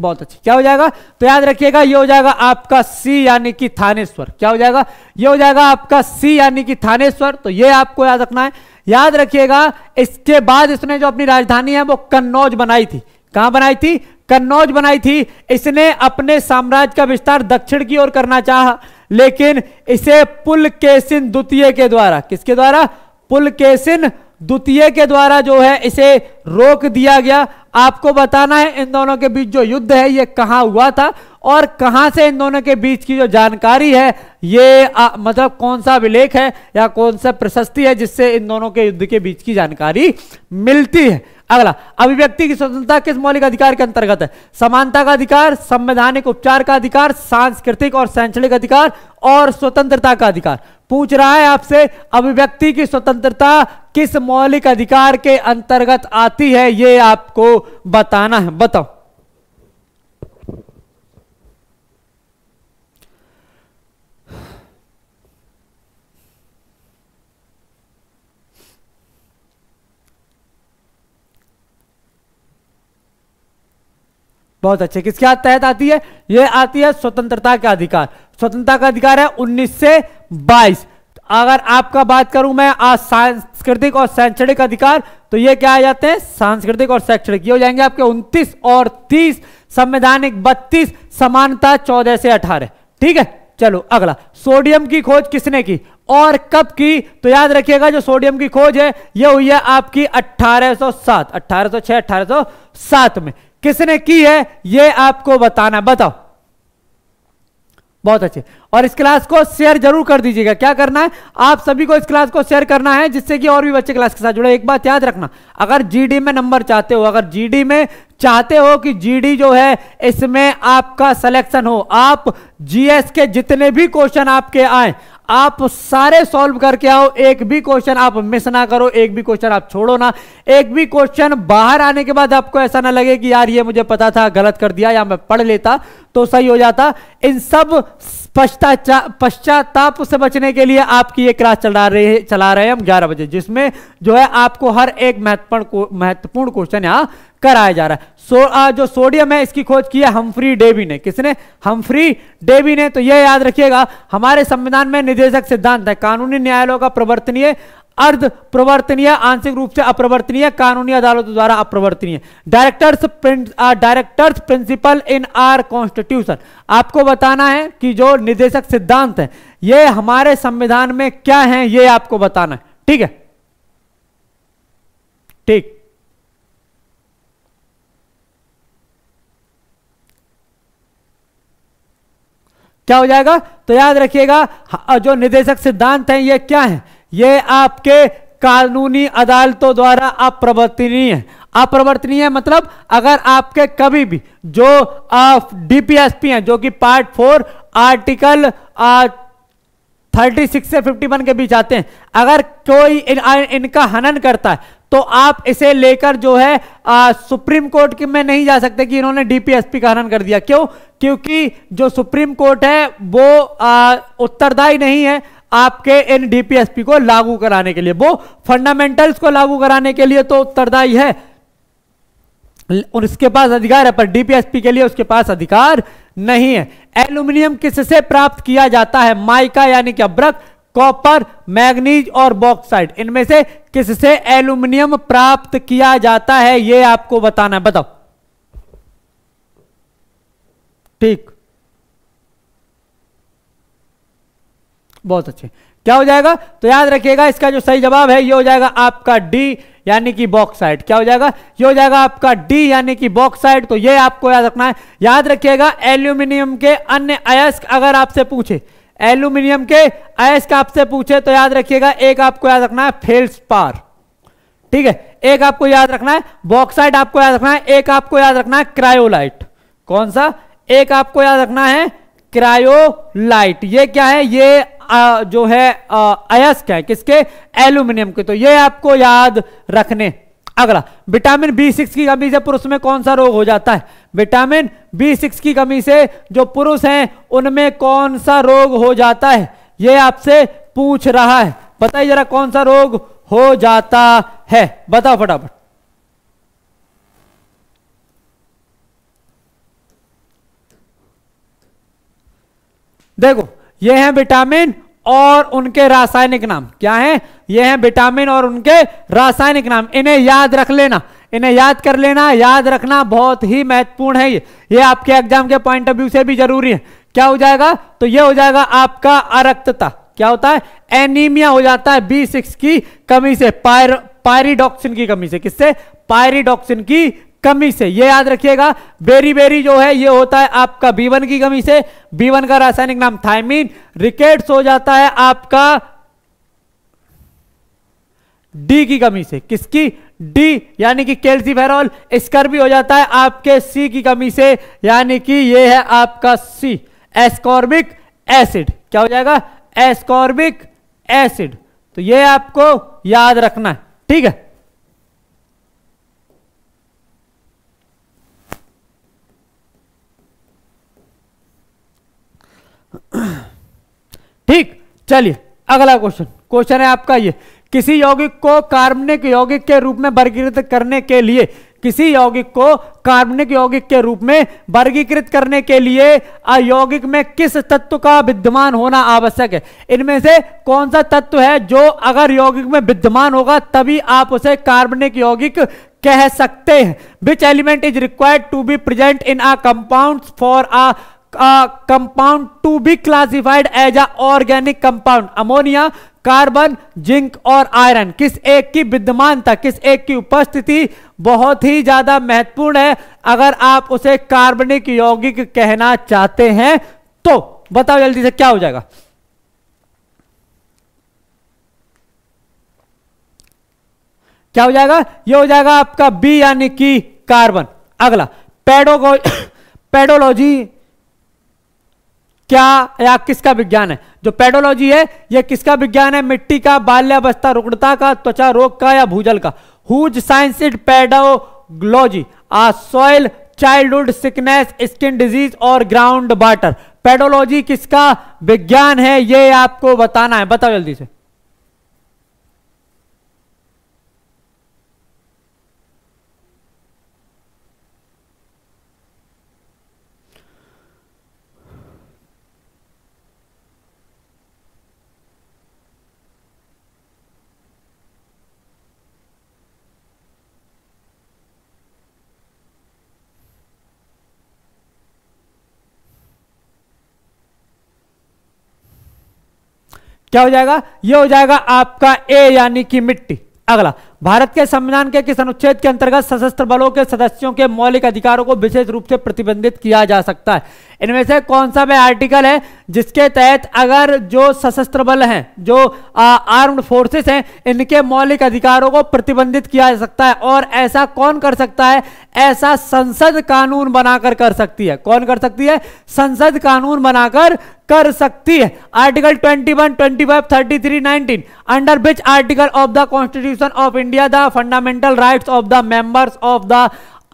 Speaker 1: बहुत अच्छे क्या हो जाएगा तो याद रखिएगा ये हो जाएगा आपका सी यानी कि थानेश्वर क्या हो जाएगा ये हो जाएगा आपका सी यानी कि थानेश्वर तो ये आपको याद रखना है याद रखिएगा इसके बाद इसने जो अपनी राजधानी है वो कन्नौज बनाई थी कहां बनाई थी कन्नौज बनाई थी इसने अपने साम्राज्य का विस्तार दक्षिण की ओर करना चाहा लेकिन इसे पुल केसिन द्वितीय के द्वारा किसके द्वारा पुल केसिन द्वितीय के द्वारा जो है इसे रोक दिया गया आपको बताना है इन दोनों के बीच जो युद्ध है ये कहां हुआ था और कहां से इन दोनों के बीच की जो जानकारी है ये आ, मतलब कौन सा विलेख है या कौन सा प्रशस्ति है जिससे इन दोनों के युद्ध के बीच की जानकारी मिलती है अगला अभिव्यक्ति की स्वतंत्रता किस मौलिक अधिकार के अंतर्गत है समानता का अधिकार संवैधानिक उपचार का अधिकार सांस्कृतिक और शैक्षणिक अधिकार और स्वतंत्रता का अधिकार पूछ रहा है आपसे अभिव्यक्ति की स्वतंत्रता किस मौलिक अधिकार के अंतर्गत आती है यह आपको बताना है बताओ बहुत अच्छे किसके तहत आती है ये आती है स्वतंत्रता का अधिकार स्वतंत्रता का अधिकार है उन्नीस से बाईस अगर आपका बात करूं मैं आज सांस्कृतिक और शैक्षणिक अधिकार तो ये क्या आ जाते हैं सांस्कृतिक और शैक्षणिक ये हो जाएंगे आपके 29 और 30 संवैधानिक 32 समानता 14 से 18 ठीक है चलो अगला सोडियम की खोज किसने की और कब की तो याद रखिएगा जो सोडियम की खोज है ये हुई है आपकी 1807 1806 1807 में किसने की है ये आपको बताना बताओ बहुत अच्छे और इस क्लास को शेयर जरूर कर दीजिएगा क्या करना है आप सभी को इस क्लास को शेयर करना है जिससे कि और भी बच्चे क्लास के साथ जुड़े एक बात याद रखना अगर जीडी में नंबर चाहते हो अगर जीडी में चाहते हो कि जीडी जो है इसमें आपका सिलेक्शन हो आप जीएस के जितने भी क्वेश्चन आपके आए आप सारे सॉल्व करके आओ एक भी क्वेश्चन आप मिस ना करो एक भी क्वेश्चन आप छोड़ो ना एक भी क्वेश्चन बाहर आने के बाद आपको ऐसा ना लगे कि यार ये मुझे पता था गलत कर दिया या मैं पढ़ लेता तो सही हो जाता इन सब पश्चाताप से बचने के लिए आपकी ये क्लास चला रहे चला रहे हैं हम ग्यारह बजे जिसमें जो है आपको हर एक महत्वपूर्ण महत्वपूर्ण क्वेश्चन यहाँ कराया जा रहा है सो आ, जो सोडियम है इसकी खोज की है हमफ्री डेवी ने किसने हमफ्री डेवी ने तो यह याद रखिएगा हमारे संविधान में निदेशक सिद्धांत है कानूनी न्यायालयों का प्रवर्तनीय अर्ध प्रवर्तनीय आंशिक रूप से अप्रवर्तनीय कानूनी अदालतों द्वारा अप्रवर्तनीय directors directors principle in our constitution आपको बताना है कि जो निदेशक सिद्धांत है ये हमारे संविधान में क्या है ये आपको बताना है ठीक है ठीक क्या हो जाएगा तो याद रखिएगा जो निदेशक सिद्धांत है ये क्या है ये आपके कानूनी अदालतों द्वारा अप्रवर्तनीय है अप्रवर्तनीय मतलब अगर आपके कभी भी जो डीपीएसपी हैं जो कि पार्ट फोर आर्टिकल आ, 36 से 51 के बीच आते हैं अगर कोई इन, इनका हनन करता है तो आप इसे लेकर जो है आ, सुप्रीम कोर्ट में नहीं जा सकते कि इन्होंने डीपीएसपी का हनन कर दिया क्यों क्योंकि जो सुप्रीम कोर्ट है वो उत्तरदायी नहीं है आपके इन डीपीएसपी को लागू कराने के लिए वो फंडामेंटल्स को लागू कराने के लिए तो उत्तरदायी है उसके पास अधिकार है पर डीपीएसपी के लिए उसके पास अधिकार नहीं है एल्यूमिनियम किससे प्राप्त किया जाता है माइका यानी कि अब्रक कॉपर मैग्नीज और बॉक्साइड इनमें से किससे एल्यूमिनियम प्राप्त किया जाता है यह आपको बताना है बताओ ठीक बहुत अच्छे क्या हो जाएगा तो याद रखिएगा इसका जो सही जवाब है ये हो जाएगा आपका डी यानी कि बॉक्साइड क्या हो जाएगा ये हो जाएगा आपका डी यानी कि बॉक्साइड तो ये आपको याद रखना है याद रखिएगा एल्यूमिनियम के अन्य अयस्क अगर आपसे पूछे एल्यूमिनियम के अयस्क आपसे पूछे तो याद रखिएगा एक आपको याद रखना है फेल्सपार ठीक है एक आपको याद रखना है बॉक्साइड आपको याद रखना है एक आपको याद रखना है क्रायोलाइट कौन सा एक आपको याद रखना है क्रायोलाइट ये क्या है ये जो है अयस्क है किसके एल्यूमिनियम के तो ये आपको याद रखने अगला विटामिन बी सिक्स की कमी से पुरुष में कौन सा रोग हो जाता है विटामिन बी सिक्स की कमी से जो पुरुष हैं उनमें कौन सा रोग हो जाता है ये आपसे पूछ रहा है बताइए जरा कौन सा रोग हो जाता है बताओ फटाफट देखो ये हैं विटामिन और उनके रासायनिक नाम क्या है ये हैं विटामिन और उनके रासायनिक नाम इन्हें याद रख लेना इन्हें याद कर लेना याद रखना बहुत ही महत्वपूर्ण है ये ये आपके एग्जाम के पॉइंट ऑफ व्यू से भी जरूरी है क्या हो जाएगा तो ये हो जाएगा आपका अरक्तता क्या होता है एनीमिया हो जाता है बी सिक्स की कमी से पायर पायरीडॉक्सिन की कमी से किससे पायरीडॉक्सिन की कमी से ये याद रखिएगा बेरी बेरी जो है ये होता है आपका बीवन की कमी से बीवन का रासायनिक नाम थाइमिन रिकेट्स हो जाता है आपका डी की कमी से किसकी डी यानी कि कैल्सिफेरॉल स्कर भी हो जाता है आपके सी की कमी से यानी कि ये है आपका सी एस्कॉर्बिक एसिड क्या हो जाएगा एस्कॉर्बिक एसिड तो ये आपको याद रखना है ठीक है [CLEARS THROAT] ठीक चलिए अगला क्वेश्चन क्वेश्चन है आपका ये किसी यौगिक को कार्बनिक यौगिक के रूप में वर्गीकृत करने के लिए किसी यौगिक को कार्बनिक यौगिक के रूप में वर्गीकृत करने के लिए अयोगिक में किस तत्व का विद्यमान होना आवश्यक है इनमें से कौन सा तत्व है जो अगर यौगिक में विद्यमान होगा तभी आप उसे कार्बनिक यौगिक कह सकते हैं which element is required to be present in a compound for a compound to be classified as a organic compound ammonia carbon zinc और आयरन किस एक की विद्यमानता किस एक की उपस्थिति बहुत ही ज्यादा महत्वपूर्ण है अगर आप उसे कार्बनिक यौगिक कहना चाहते हैं तो बताओ जल्दी से क्या हो जाएगा क्या हो जाएगा ये हो जाएगा आपका बी यानी कि कार्बन अगला पेडोगो [COUGHS] पेडोलॉजी क्या या किसका विज्ञान है जो पेडोलॉजी है यह किसका विज्ञान है मिट्टी का बाल्यावस्था रुग्णता का त्वचा रोग का या भूजल का whose science it pedology a soil childhood sickness skin disease और ग्राउंड वाटर पेडोलॉजी किसका विज्ञान है ये आपको बताना है बताओ जल्दी से क्या हो जाएगा यह हो जाएगा आपका ए यानी कि मिट्टी अगला भारत के संविधान के किस अनुच्छेद के अंतर्गत सशस्त्र बलों के सदस्यों के मौलिक अधिकारों को विशेष रूप से प्रतिबंधित किया जा सकता है इनमें से कौन सा वह आर्टिकल है जिसके तहत अगर जो सशस्त्र बल हैं जो आर्म्ड फोर्सेस हैं इनके मौलिक अधिकारों को प्रतिबंधित किया जा सकता है और ऐसा कौन कर सकता है ऐसा संसद कानून बनाकर कर सकती है कौन कर सकती है संसद कानून बनाकर कर सकती है article 21, 25, 33, 19 under which article of the constitution of India the fundamental right of the members of the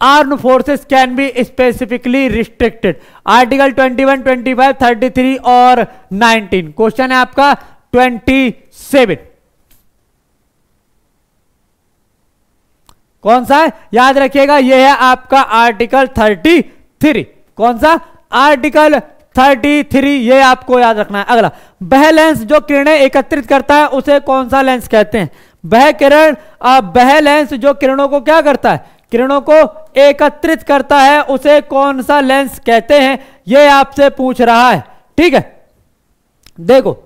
Speaker 1: arm forces can be specifically restricted article 21, 25, 33 और 19 क्वेश्चन है आपका 27 कौन सा है याद रखिएगा यह है आपका आर्टिकल 33 कौन सा आर्टिकल 33 यह आपको याद रखना है अगला बह लेंस जो किरणें एकत्रित करता है उसे कौन सा लेंस कहते हैं वह किरण वह लेंस जो किरणों को क्या करता है किरणों को एकत्रित करता है उसे कौन सा लेंस कहते हैं यह आपसे पूछ रहा है ठीक है देखो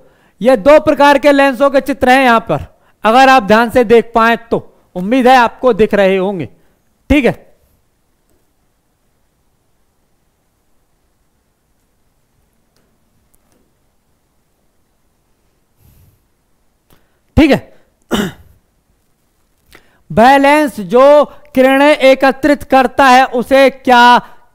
Speaker 1: ये दो प्रकार के लेंसों के चित्र हैं यहां पर अगर आप ध्यान से देख पाए तो उम्मीद है आपको दिख रहे होंगे ठीक है ठीक है बैलेंस जो किरणें एकत्रित करता है उसे क्या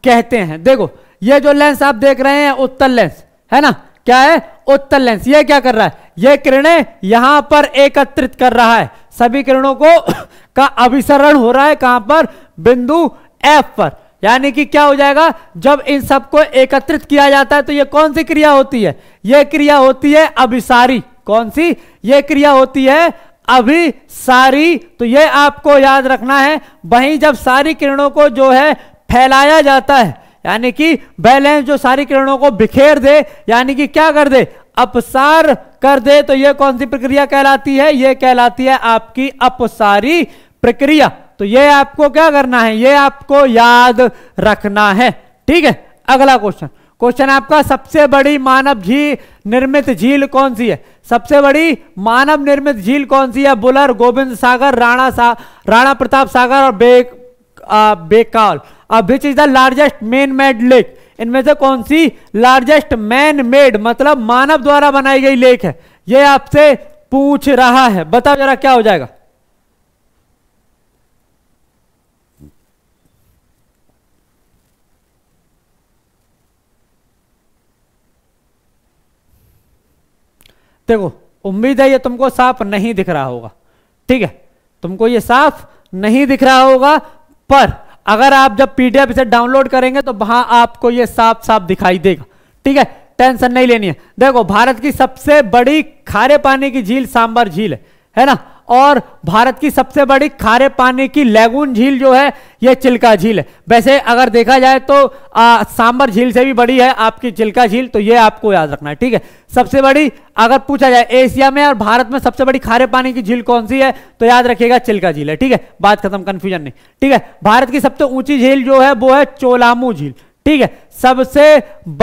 Speaker 1: कहते हैं देखो ये जो लेंस आप देख रहे हैं उत्तर लेंस है ना क्या है उत्तर लेंस ये क्या कर रहा है ये किरणें यहां पर एकत्रित कर रहा है सभी किरणों को [COUGHS] का अभिसरण हो रहा है कहां पर बिंदु एफ पर यानी कि क्या हो जाएगा जब इन सबको एकत्रित किया जाता है तो ये कौन सी क्रिया होती है ये क्रिया होती है अभिसारी कौन सी ये क्रिया होती है अभी सारी तो यह आपको याद रखना है वहीं जब सारी किरणों को जो है फैलाया जाता है यानी कि बैलेंस जो सारी किरणों को बिखेर दे यानी कि क्या कर दे अपसार कर दे तो यह कौन सी प्रक्रिया कहलाती है यह कहलाती है आपकी अपसारी प्रक्रिया तो यह आपको क्या करना है यह आपको याद रखना है ठीक है अगला क्वेश्चन क्वेश्चन आपका सबसे बड़ी मानव झील निर्मित झील कौन सी है सबसे बड़ी मानव निर्मित झील कौन सी है बुलर गोविंद सागर राणा सा राणा प्रताप सागर और बे बेकाल अब which is the largest man made lake इनमें से कौन सी लार्जेस्ट मैन मेड मतलब मानव द्वारा बनाई गई लेक है यह आपसे पूछ रहा है बताओ जरा क्या हो जाएगा देखो उम्मीद है ये तुमको साफ नहीं दिख रहा होगा ठीक है तुमको ये साफ नहीं दिख रहा होगा पर अगर आप जब पीडीएफ इसे डाउनलोड करेंगे तो वहां आपको ये साफ साफ दिखाई देगा ठीक है टेंशन नहीं लेनी है देखो भारत की सबसे बड़ी खारे पानी की झील सांबर झील है है ना और भारत की सबसे बड़ी खारे पानी की लैगून झील जो है यह चिल्का झील है वैसे अगर देखा जाए तो आ, सांबर झील से भी बड़ी है आपकी चिल्का झील तो यह आपको याद रखना है ठीक है सबसे बड़ी अगर पूछा जाए एशिया में और भारत में सबसे बड़ी खारे पानी की झील कौन सी है तो याद रखिएगा चिल्का झील है ठीक है बात खत्म कंफ्यूजन नहीं ठीक है भारत की सबसे ऊंची झील जो है वो है चोलामू झील ठीक है सबसे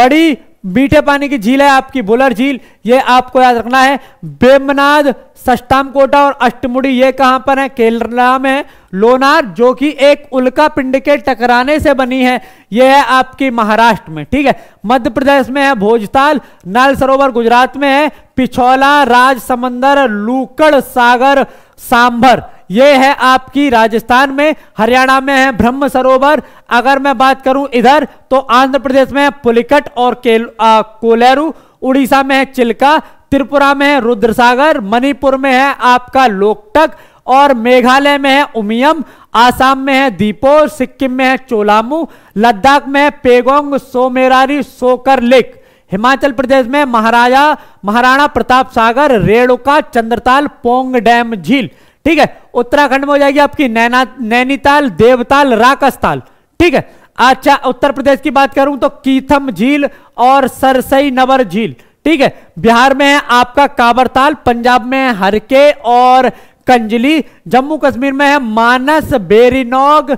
Speaker 1: बड़ी मीठे पानी की झील है आपकी बुलर झील ये आपको याद रखना है बेमनाद सष्टाम कोटा और अष्टमुड़ी ये कहां पर है केरला में है लोनार जो कि एक उल्का पिंड के टकराने से बनी है ये है आपकी महाराष्ट्र में ठीक है मध्य प्रदेश में है भोजताल नल सरोवर गुजरात में है पिछौला राज समंदर लूकड़ सागर सांभर ये है आपकी राजस्थान में हरियाणा में है ब्रह्म सरोवर अगर मैं बात करूं इधर तो आंध्र प्रदेश में है पुलिकट और कोलेरू उड़ीसा में है चिल्का त्रिपुरा में है रुद्रसागर मणिपुर में है आपका लोकटक और मेघालय में है उमियम आसाम में है दीपो सिक्किम में है चोलामू लद्दाख में है पेगोंग सोमेरारी सोकर लेक हिमाचल प्रदेश में महाराजा महाराणा प्रताप सागर रेणुका चंद्रताल पोंग डैम झील ठीक है उत्तराखंड में हो जाएगी आपकी नैना नैनीताल देवताल राकसताल ठीक है अच्छा उत्तर प्रदेश की बात करूं तो कीथम झील और सरसई नवर झील ठीक है बिहार में है आपका काबरताल पंजाब में है हरके और कंजली जम्मू कश्मीर में है मानस बेरीनोग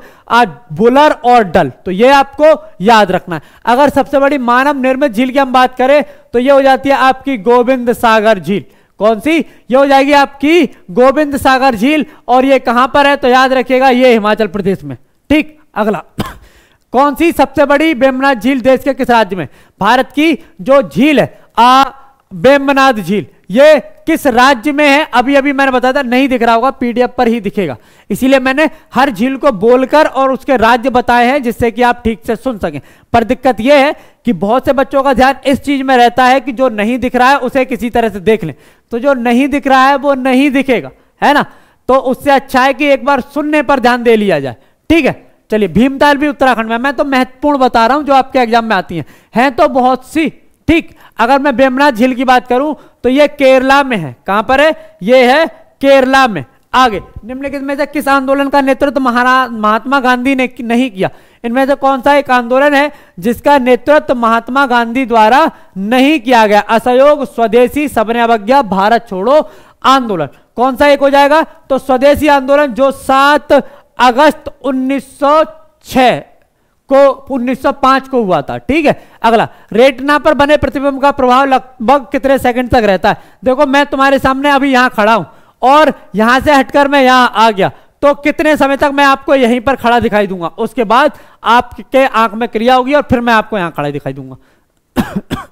Speaker 1: बुलर और डल तो ये आपको याद रखना है अगर सबसे बड़ी मानव निर्मित झील की हम बात करें तो ये हो जाती है आपकी गोविंद सागर झील कौन सी ये हो जाएगी आपकी गोविंद सागर झील और ये कहां पर है तो याद रखिएगा ये हिमाचल प्रदेश में ठीक अगला [COUGHS] कौन सी सबसे बड़ी बेमनाथ झील देश के किस राज्य में भारत की जो झील है आ बेमनाद झील ये किस राज्य में है अभी अभी मैंने बताया था नहीं दिख रहा होगा पीडीएफ पर ही दिखेगा इसीलिए मैंने हर झील को बोलकर और उसके राज्य बताए हैं जिससे कि आप ठीक से सुन सकें पर दिक्कत यह है कि बहुत से बच्चों का ध्यान इस चीज में रहता है कि जो नहीं दिख रहा है उसे किसी तरह से देख लें तो जो नहीं दिख रहा है वो नहीं दिखेगा है ना तो उससे अच्छा है कि एक बार सुनने पर ध्यान दे लिया जाए ठीक है चलिए भीमताल भी उत्तराखंड में मैं तो महत्वपूर्ण बता रहा हूं जो आपके एग्जाम में आती हैं हैं तो बहुत सी ठीक अगर मैं बेमना झील की बात करूं तो यह केरला में है कहां पर है यह है केरला में आगे निम्नलिखित में से किस आंदोलन का नेतृत्व महात्मा गांधी ने नहीं किया इनमें से कौन सा एक आंदोलन है जिसका नेतृत्व महात्मा गांधी द्वारा नहीं किया गया असहयोग स्वदेशी सबने अवज्ञा भारत छोड़ो आंदोलन कौन सा एक हो जाएगा तो स्वदेशी आंदोलन जो सात अगस्त 1906 को 1905 को हुआ था ठीक है अगला रेटना पर बने प्रतिबिंब का प्रभाव लगभग कितने सेकंड तक रहता है देखो मैं तुम्हारे सामने अभी यहां खड़ा हूं और यहां से हटकर मैं यहां आ गया तो कितने समय तक मैं आपको यहीं पर खड़ा दिखाई दूंगा उसके बाद आपके आंख में क्रिया होगी और फिर मैं आपको यहां खड़ा दिखाई दूंगा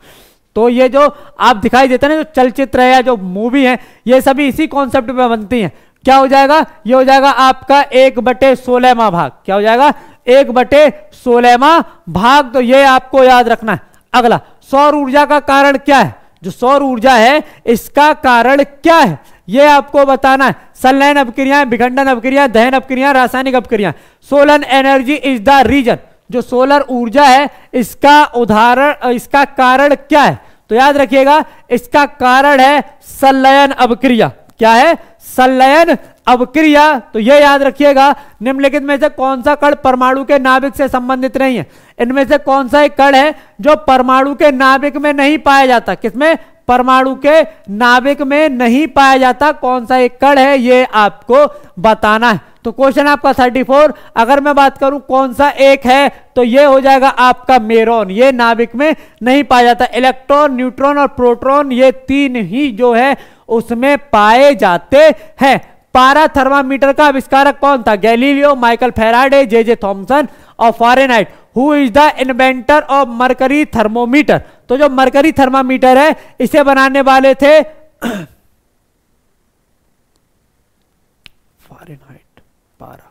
Speaker 1: [COUGHS] तो ये जो आप दिखाई देते ना जो चलचित्र है या जो मूवी है ये सभी इसी कॉन्सेप्ट में बनती है क्या हो जाएगा ये हो जाएगा आपका एक बटे सोलहवा भाग क्या हो जाएगा एक बटे सोलहवा भाग तो यह आपको याद रखना है अगला सौर ऊर्जा का कारण क्या है जो सौर ऊर्जा है इसका कारण क्या है यह आपको बताना है संलयन अपक्रिया विखंडन अपक्रिया दहन अपक्रिया रासायनिक अपक्रिया solar energy is the reason जो सोलर ऊर्जा है इसका उदाहरण इसका कारण क्या है तो याद रखिएगा इसका कारण है सलयन अपक्रिया क्या है संलयन अवक्रिया तो यह याद रखिएगा निम्नलिखित में से कौन सा कण परमाणु के नाभिक से संबंधित नहीं है इनमें से कौन सा एक कण है जो परमाणु के नाभिक में नहीं पाया जाता किसमें परमाणु के नाभिक में नहीं पाया जाता कौन सा एक कण है ये आपको बताना है तो क्वेश्चन आपका फोर अगर मैं बात करूं कौन सा एक है तो ये हो जाएगा आपका मेरोन ये नाभिक में नहीं पाया जाता इलेक्ट्रॉन न्यूट्रॉन और प्रोटॉन ये तीन ही जो है उसमें पाए जाते हैं पारा थर्मामीटर का आविष्कारक कौन था Galileo Michael Faraday J J Thomson और Fahrenheit who is the inventor of mercury thermometer तो जो मरकरी थर्मामीटर है इसे बनाने वाले थे फारेनहाइट [COUGHS] पारा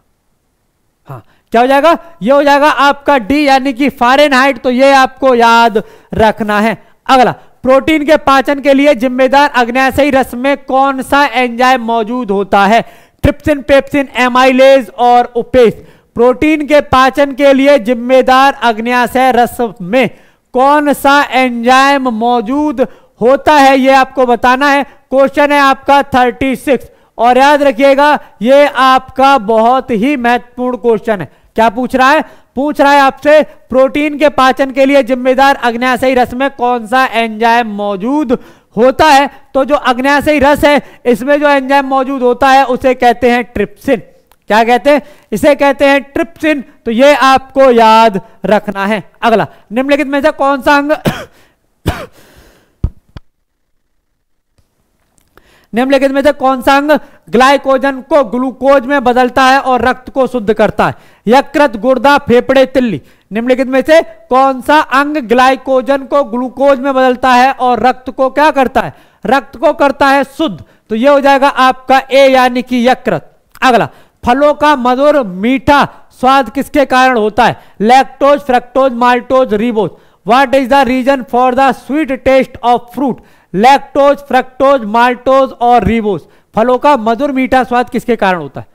Speaker 1: हाँ क्या हो जाएगा ये हो जाएगा आपका डी यानी कि फारेनहाइट तो ये आपको याद रखना है अगला प्रोटीन के पाचन के लिए जिम्मेदार अग्न्याशयी रस में कौन सा एंजाइम मौजूद होता है ट्रिप्सिन पेप्सिन एमाइलेज और उपेस प्रोटीन के पाचन के लिए जिम्मेदार अग्न्याशय रस में कौन सा एंजाइम मौजूद होता है यह आपको बताना है क्वेश्चन है आपका 36 और याद रखिएगा यह आपका बहुत ही महत्वपूर्ण क्वेश्चन है क्या पूछ रहा है पूछ रहा है आपसे प्रोटीन के पाचन के लिए जिम्मेदार अग्न्याशय रस में कौन सा एंजाइम मौजूद होता है तो जो अग्न्याशय रस है इसमें जो एंजाइम मौजूद होता है उसे कहते हैं ट्रिप्सिन क्या कहते हैं इसे कहते हैं ट्रिप्सिन तो ये आपको याद रखना है अगला निम्नलिखित में से कौन सा अंग [COUGHS] निम्नलिखित में से कौन सा अंग ग्लाइकोजन को ग्लूकोज में बदलता है और रक्त को शुद्ध करता है यकृत गुर्दा फेफड़े तिल्ली निम्नलिखित में से कौन सा अंग ग्लाइकोजन को ग्लूकोज में बदलता है और रक्त को क्या करता है रक्त को करता है शुद्ध तो यह हो जाएगा आपका ए यानी कि यकृत अगला फलों का मधुर मीठा स्वाद किसके कारण होता है lactose fructose maltose ribose what is the reason for the sweet taste of fruit lactose fructose maltose और रिबोज फलों का मधुर मीठा स्वाद किसके कारण होता है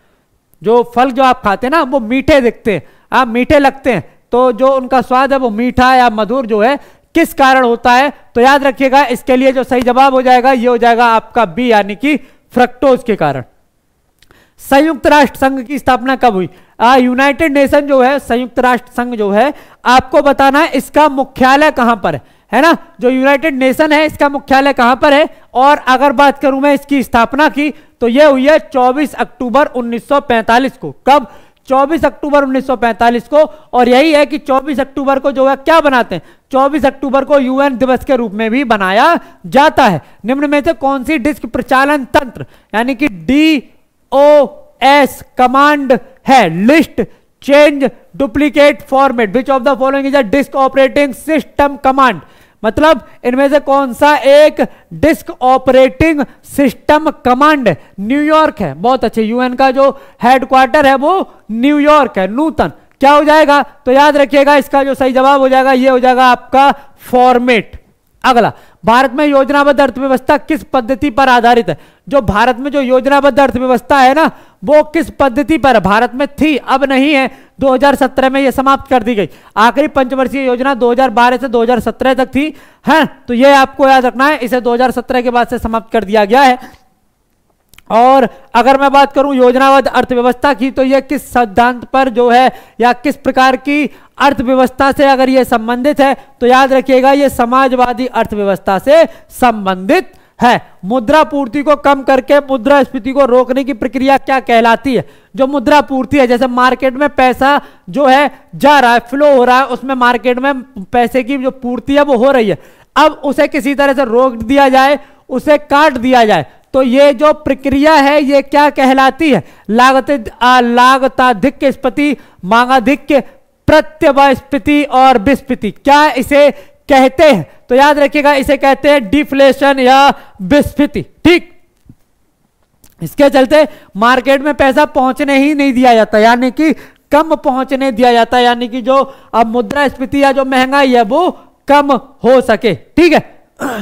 Speaker 1: जो फल जो आप खाते हैं ना वो मीठे दिखते हैं आप मीठे लगते हैं तो जो उनका स्वाद है वो मीठा या मधुर जो है किस कारण होता है तो याद रखिएगा इसके लिए जो सही जवाब हो जाएगा ये हो जाएगा आपका बी यानी कि फ्रक्टोज के कारण संयुक्त राष्ट्र संघ की स्थापना कब हुई यूनाइटेड नेशन जो है संयुक्त राष्ट्र संघ जो है आपको बताना है इसका मुख्यालय कहां पर है है ना जो यूनाइटेड नेशन है इसका मुख्यालय कहां पर है और अगर बात करूं मैं इसकी स्थापना की तो यह हुई है 24 अक्टूबर 1945 को कब 24 अक्टूबर 1945 को और यही है कि 24 अक्टूबर को जो है क्या बनाते हैं 24 अक्टूबर को यूएन दिवस के रूप में भी बनाया जाता है निम्न में से कौन सी डिस्क प्रचालन तंत्र यानी कि डी ओ एस कमांड है list change duplicate format which of the following is a disk operating system command मतलब इनमें से कौन सा एक disk operating system command New York है बहुत अच्छे यूएन का जो हेडक्वार्टर है वो न्यूयॉर्क है नूतन क्या हो जाएगा तो याद रखिएगा इसका जो सही जवाब हो जाएगा ये हो जाएगा आपका फॉर्मेट अगला भारत में योजनाबद्ध अर्थव्यवस्था किस पद्धति पर आधारित है जो भारत में जो योजनाबद्ध अर्थव्यवस्था है ना वो किस पद्धति पर भारत में थी अब नहीं है 2017 में ये समाप्त कर दी गई आखिरी पंचवर्षीय योजना 2012 से 2017 तक थी है तो ये आपको याद रखना है इसे 2017 के बाद से समाप्त कर दिया गया है और अगर मैं बात करूं योजनाबद्ध अर्थव्यवस्था की तो यह किस सिद्धांत पर जो है या किस प्रकार की अर्थव्यवस्था से अगर यह संबंधित है तो याद रखिएगा यह समाजवादी अर्थव्यवस्था से संबंधित है मुद्रा पूर्ति को कम करके मुद्रा स्फीति को रोकने की प्रक्रिया क्या कहलाती है जो मुद्रा पूर्ति है जैसे मार्केट में पैसा जो है जा रहा है फ्लो हो रहा है उसमें मार्केट में पैसे की जो पूर्ति है वो हो रही है अब उसे किसी तरह से रोक दिया जाए उसे काट दिया जाए तो ये जो प्रक्रिया है ये क्या कहलाती है लागत लागताधिक स्पति मांगाधिक प्रत्यवस्पति और विस्पति क्या इसे कहते हैं तो याद रखिएगा इसे कहते हैं डिफ्लेशन या विस्फीति ठीक इसके चलते मार्केट में पैसा पहुंचने ही नहीं दिया जाता यानी कि कम पहुंचने दिया जाता यानी कि जो अब मुद्रा स्फीति या जो महंगाई है वो कम हो सके ठीक है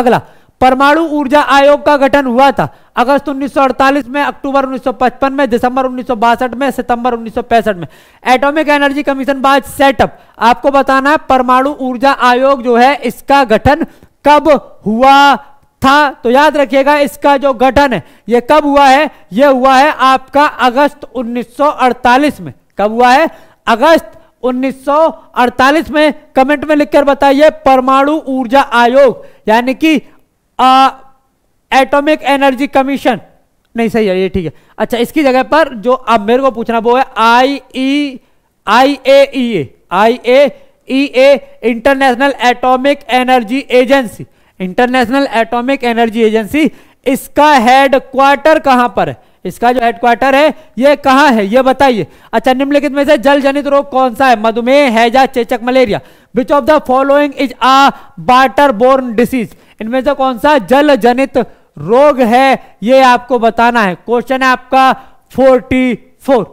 Speaker 1: अगला परमाणु ऊर्जा आयोग का गठन हुआ था अगस्त 1948 में अक्टूबर 1955 में दिसंबर उन्नीस में सितंबर उन्नीस में एटॉमिक एनर्जी कमीशन बाद सेटअप आपको बताना है परमाणु ऊर्जा आयोग जो है इसका गठन कब हुआ था तो याद रखिएगा इसका जो गठन है यह कब हुआ है यह हुआ है आपका अगस्त 1948 में कब हुआ है अगस्त 1948 में कमेंट में लिखकर बताइए परमाणु ऊर्जा आयोग यानी कि एटॉमिक एनर्जी कमीशन नहीं सही है ये ठीक है अच्छा इसकी जगह पर जो अब मेरे को पूछना वो है I E I A E A I A E A international atomic energy agency international atomic energy agency इसका हेडक्वार्टर कहां पर है इसका जो हेडक्वार्टर है ये कहां है ये बताइए अच्छा निम्नलिखित में से जल जनित रोग कौन सा है मधुमेह हैजा चेचक malaria which of the following is a water borne disease इनमें से कौन सा जल जनित रोग है ये आपको बताना है क्वेश्चन है आपका फोर्टी फोर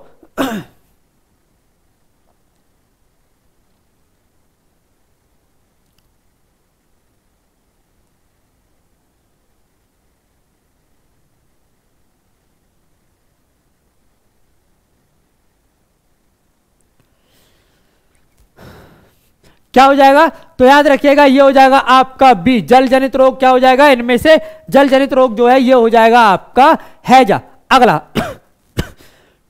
Speaker 1: क्या हो जाएगा तो याद रखिएगा ये हो जाएगा आपका बी जल जनित रोग क्या हो जाएगा इनमें से जल जनित रोग जो है ये हो जाएगा आपका हैजा अगला [COUGHS]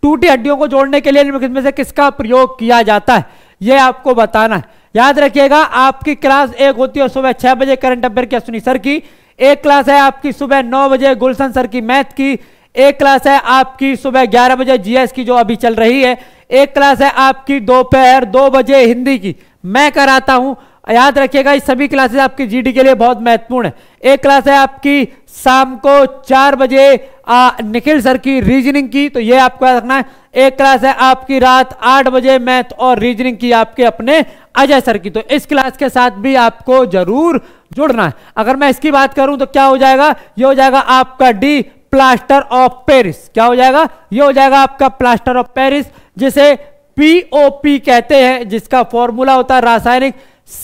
Speaker 1: टूटी हड्डियों को जोड़ने के लिए इनमें से किसका प्रयोग किया जाता है ये आपको बताना है याद रखिएगा आपकी क्लास एक होती है सुबह छह बजे करंट अफेयर की अश्विनी सर की एक क्लास है आपकी सुबह नौ बजे गुलशन सर की मैथ की एक क्लास है आपकी सुबह ग्यारह बजे जीएस की जो अभी चल रही है एक क्लास है आपकी दोपहर दो बजे हिंदी की मैं कराता हूं याद रखिएगा ये सभी क्लासेस आपकी जीडी के लिए बहुत महत्वपूर्ण है एक क्लास है आपकी शाम को चार बजे आ, निखिल सर की रीजनिंग की तो ये आपको याद रखना है एक क्लास है आपकी रात आठ बजे मैथ और रीजनिंग की आपके अपने अजय सर की तो इस क्लास के साथ भी आपको जरूर जुड़ना है अगर मैं इसकी बात करूं तो क्या हो जाएगा ये हो जाएगा आपका डी प्लास्टर ऑफ पेरिस क्या हो जाएगा ये हो जाएगा आपका प्लास्टर ऑफ पेरिस जिसे पीओपी कहते हैं जिसका फॉर्मूला होता है रासायनिक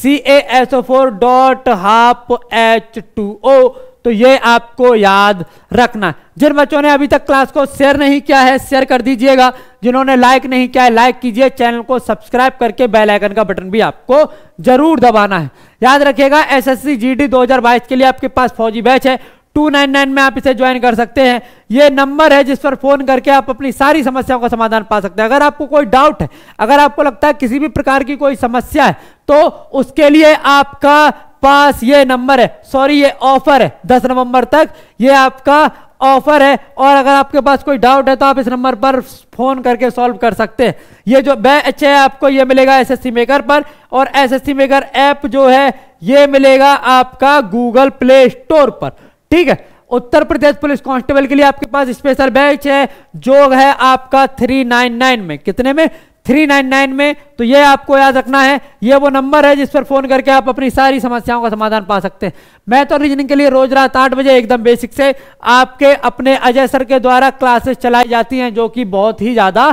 Speaker 1: C S four dot half H two O तो ये आपको याद रखना जिन बच्चों ने अभी तक क्लास को शेयर नहीं किया है शेयर कर दीजिएगा जिन्होंने लाइक नहीं किया है लाइक कीजिए चैनल को सब्सक्राइब करके बेल आइकन का बटन भी आपको जरूर दबाना है याद रखिएगा एसएससी जीडी 2022 के लिए आपके पास फौजी बैच है 299 में आप इसे ज्वाइन कर सकते हैं ये नंबर है जिस पर फोन करके आप अपनी सारी समस्याओं का समाधान पा सकते हैं अगर आपको कोई डाउट है अगर आपको लगता है किसी भी प्रकार की कोई समस्या है तो उसके लिए आपका पास ये नंबर है सॉरी ये ऑफर है 10 नवंबर तक ये आपका ऑफर है और अगर आपके पास कोई डाउट है तो आप इस नंबर पर फोन करके सॉल्व कर सकते हैं ये जो बैच है आपको ये मिलेगा एसएससी मेकर पर और एसएससी मेकर ऐप जो है ये मिलेगा आपका गूगल प्ले स्टोर पर ठीक है उत्तर प्रदेश पुलिस कांस्टेबल के लिए आपके पास स्पेशल बैच है जो है आपका 399 में कितने में थ्री नाइन नाइन में तो ये आपको याद रखना है ये वो नंबर है जिस पर फोन करके आप अपनी सारी समस्याओं का समाधान पा सकते हैं मैथ और तो रीजनिंग के लिए रोज रात आठ बजे एकदम बेसिक से आपके अपने अजय सर के द्वारा क्लासेस चलाई जाती हैं जो कि बहुत ही ज्यादा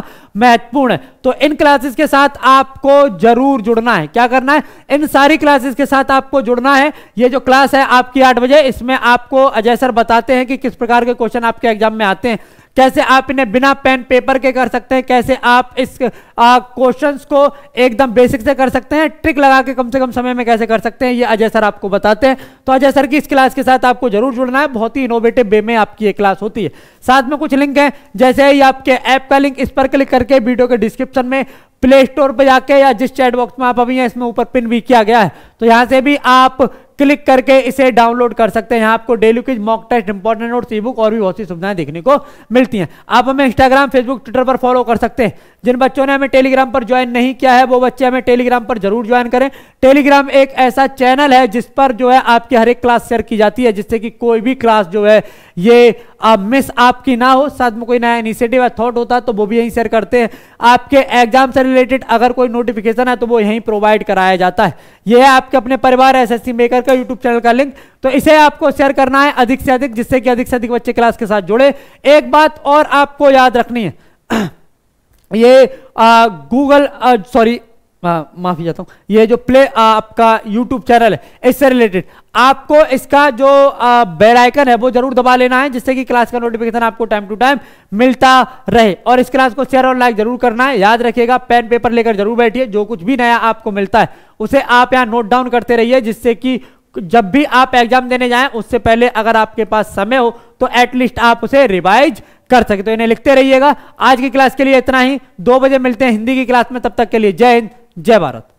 Speaker 1: महत्वपूर्ण है तो इन क्लासेस के साथ आपको जरूर जुड़ना है क्या करना है इन सारी क्लासेस के साथ आपको जुड़ना है ये जो क्लास है आपकी आठ बजे इसमें आपको अजय सर बताते हैं कि किस प्रकार के क्वेश्चन आपके एग्जाम में आते हैं कैसे आप इन्हें बिना पेन पेपर के कर सकते हैं कैसे आप इस क्वेश्चंस को एकदम बेसिक से कर सकते हैं ट्रिक लगा के कम से कम समय में कैसे कर सकते हैं ये अजय सर आपको बताते हैं तो अजय सर की इस क्लास के साथ आपको जरूर जुड़ना है बहुत ही इनोवेटिव वे में आपकी ये क्लास होती है साथ में कुछ लिंक है जैसे ही आपके ऐप का लिंक इस पर क्लिक करके वीडियो के डिस्क्रिप्शन में प्ले स्टोर पर जाके या जिस चैट बॉक्स में आप अभी हैं इसमें ऊपर पिन भी किया गया है तो यहाँ से भी आप क्लिक करके इसे डाउनलोड कर सकते हैं यहाँ आपको daily quiz mock test important note ebook और भी बहुत सी सुविधाएं देखने को मिलती हैं आप हमें इंस्टाग्राम फेसबुक ट्विटर पर फॉलो कर सकते हैं जिन बच्चों ने हमें टेलीग्राम पर ज्वाइन नहीं किया है वो बच्चे हमें टेलीग्राम पर जरूर ज्वाइन करें टेलीग्राम एक ऐसा चैनल है जिस पर जो है आपकी हर एक क्लास शेयर की जाती है जिससे कि कोई भी क्लास जो है ये आप मिस आपकी ना हो साथ में कोई नया इनिशिएटिव या थॉट होता है तो वो भी यहीं शेयर करते हैं आपके एग्जाम से रिलेटेड अगर कोई नोटिफिकेशन है तो वो यहीं प्रोवाइड कराया जाता है यह है आपके अपने परिवार एस एस मेकर का यूट्यूब चैनल का लिंक तो इसे आपको शेयर करना है अधिक से अधिक जिससे कि अधिक से अधिक बच्चे क्लास के साथ जुड़े एक बात और आपको याद रखनी है [CLEARS THROAT] ये गूगल सॉरी माफी चाहता हूं ये जो प्ले आ, आपका यूट्यूब चैनल है इससे रिलेटेड आपको इसका जो बेल आइकन है वो जरूर दबा लेना है जिससे कि क्लास का नोटिफिकेशन आपको टाइम टू टाइम मिलता रहे और इस क्लास को शेयर और लाइक जरूर करना है याद रखिएगा पेन पेपर लेकर जरूर बैठिए जो कुछ भी नया आपको मिलता है उसे आप यहां नोट डाउन करते रहिए जिससे कि जब भी आप एग्जाम देने जाएं उससे पहले अगर आपके पास समय हो तो एटलीस्ट आप उसे रिवाइज कर सके तो इन्हें लिखते रहिएगा आज की क्लास के लिए इतना ही दो बजे मिलते हैं हिंदी की क्लास में तब तक के लिए जय हिंद जय भारत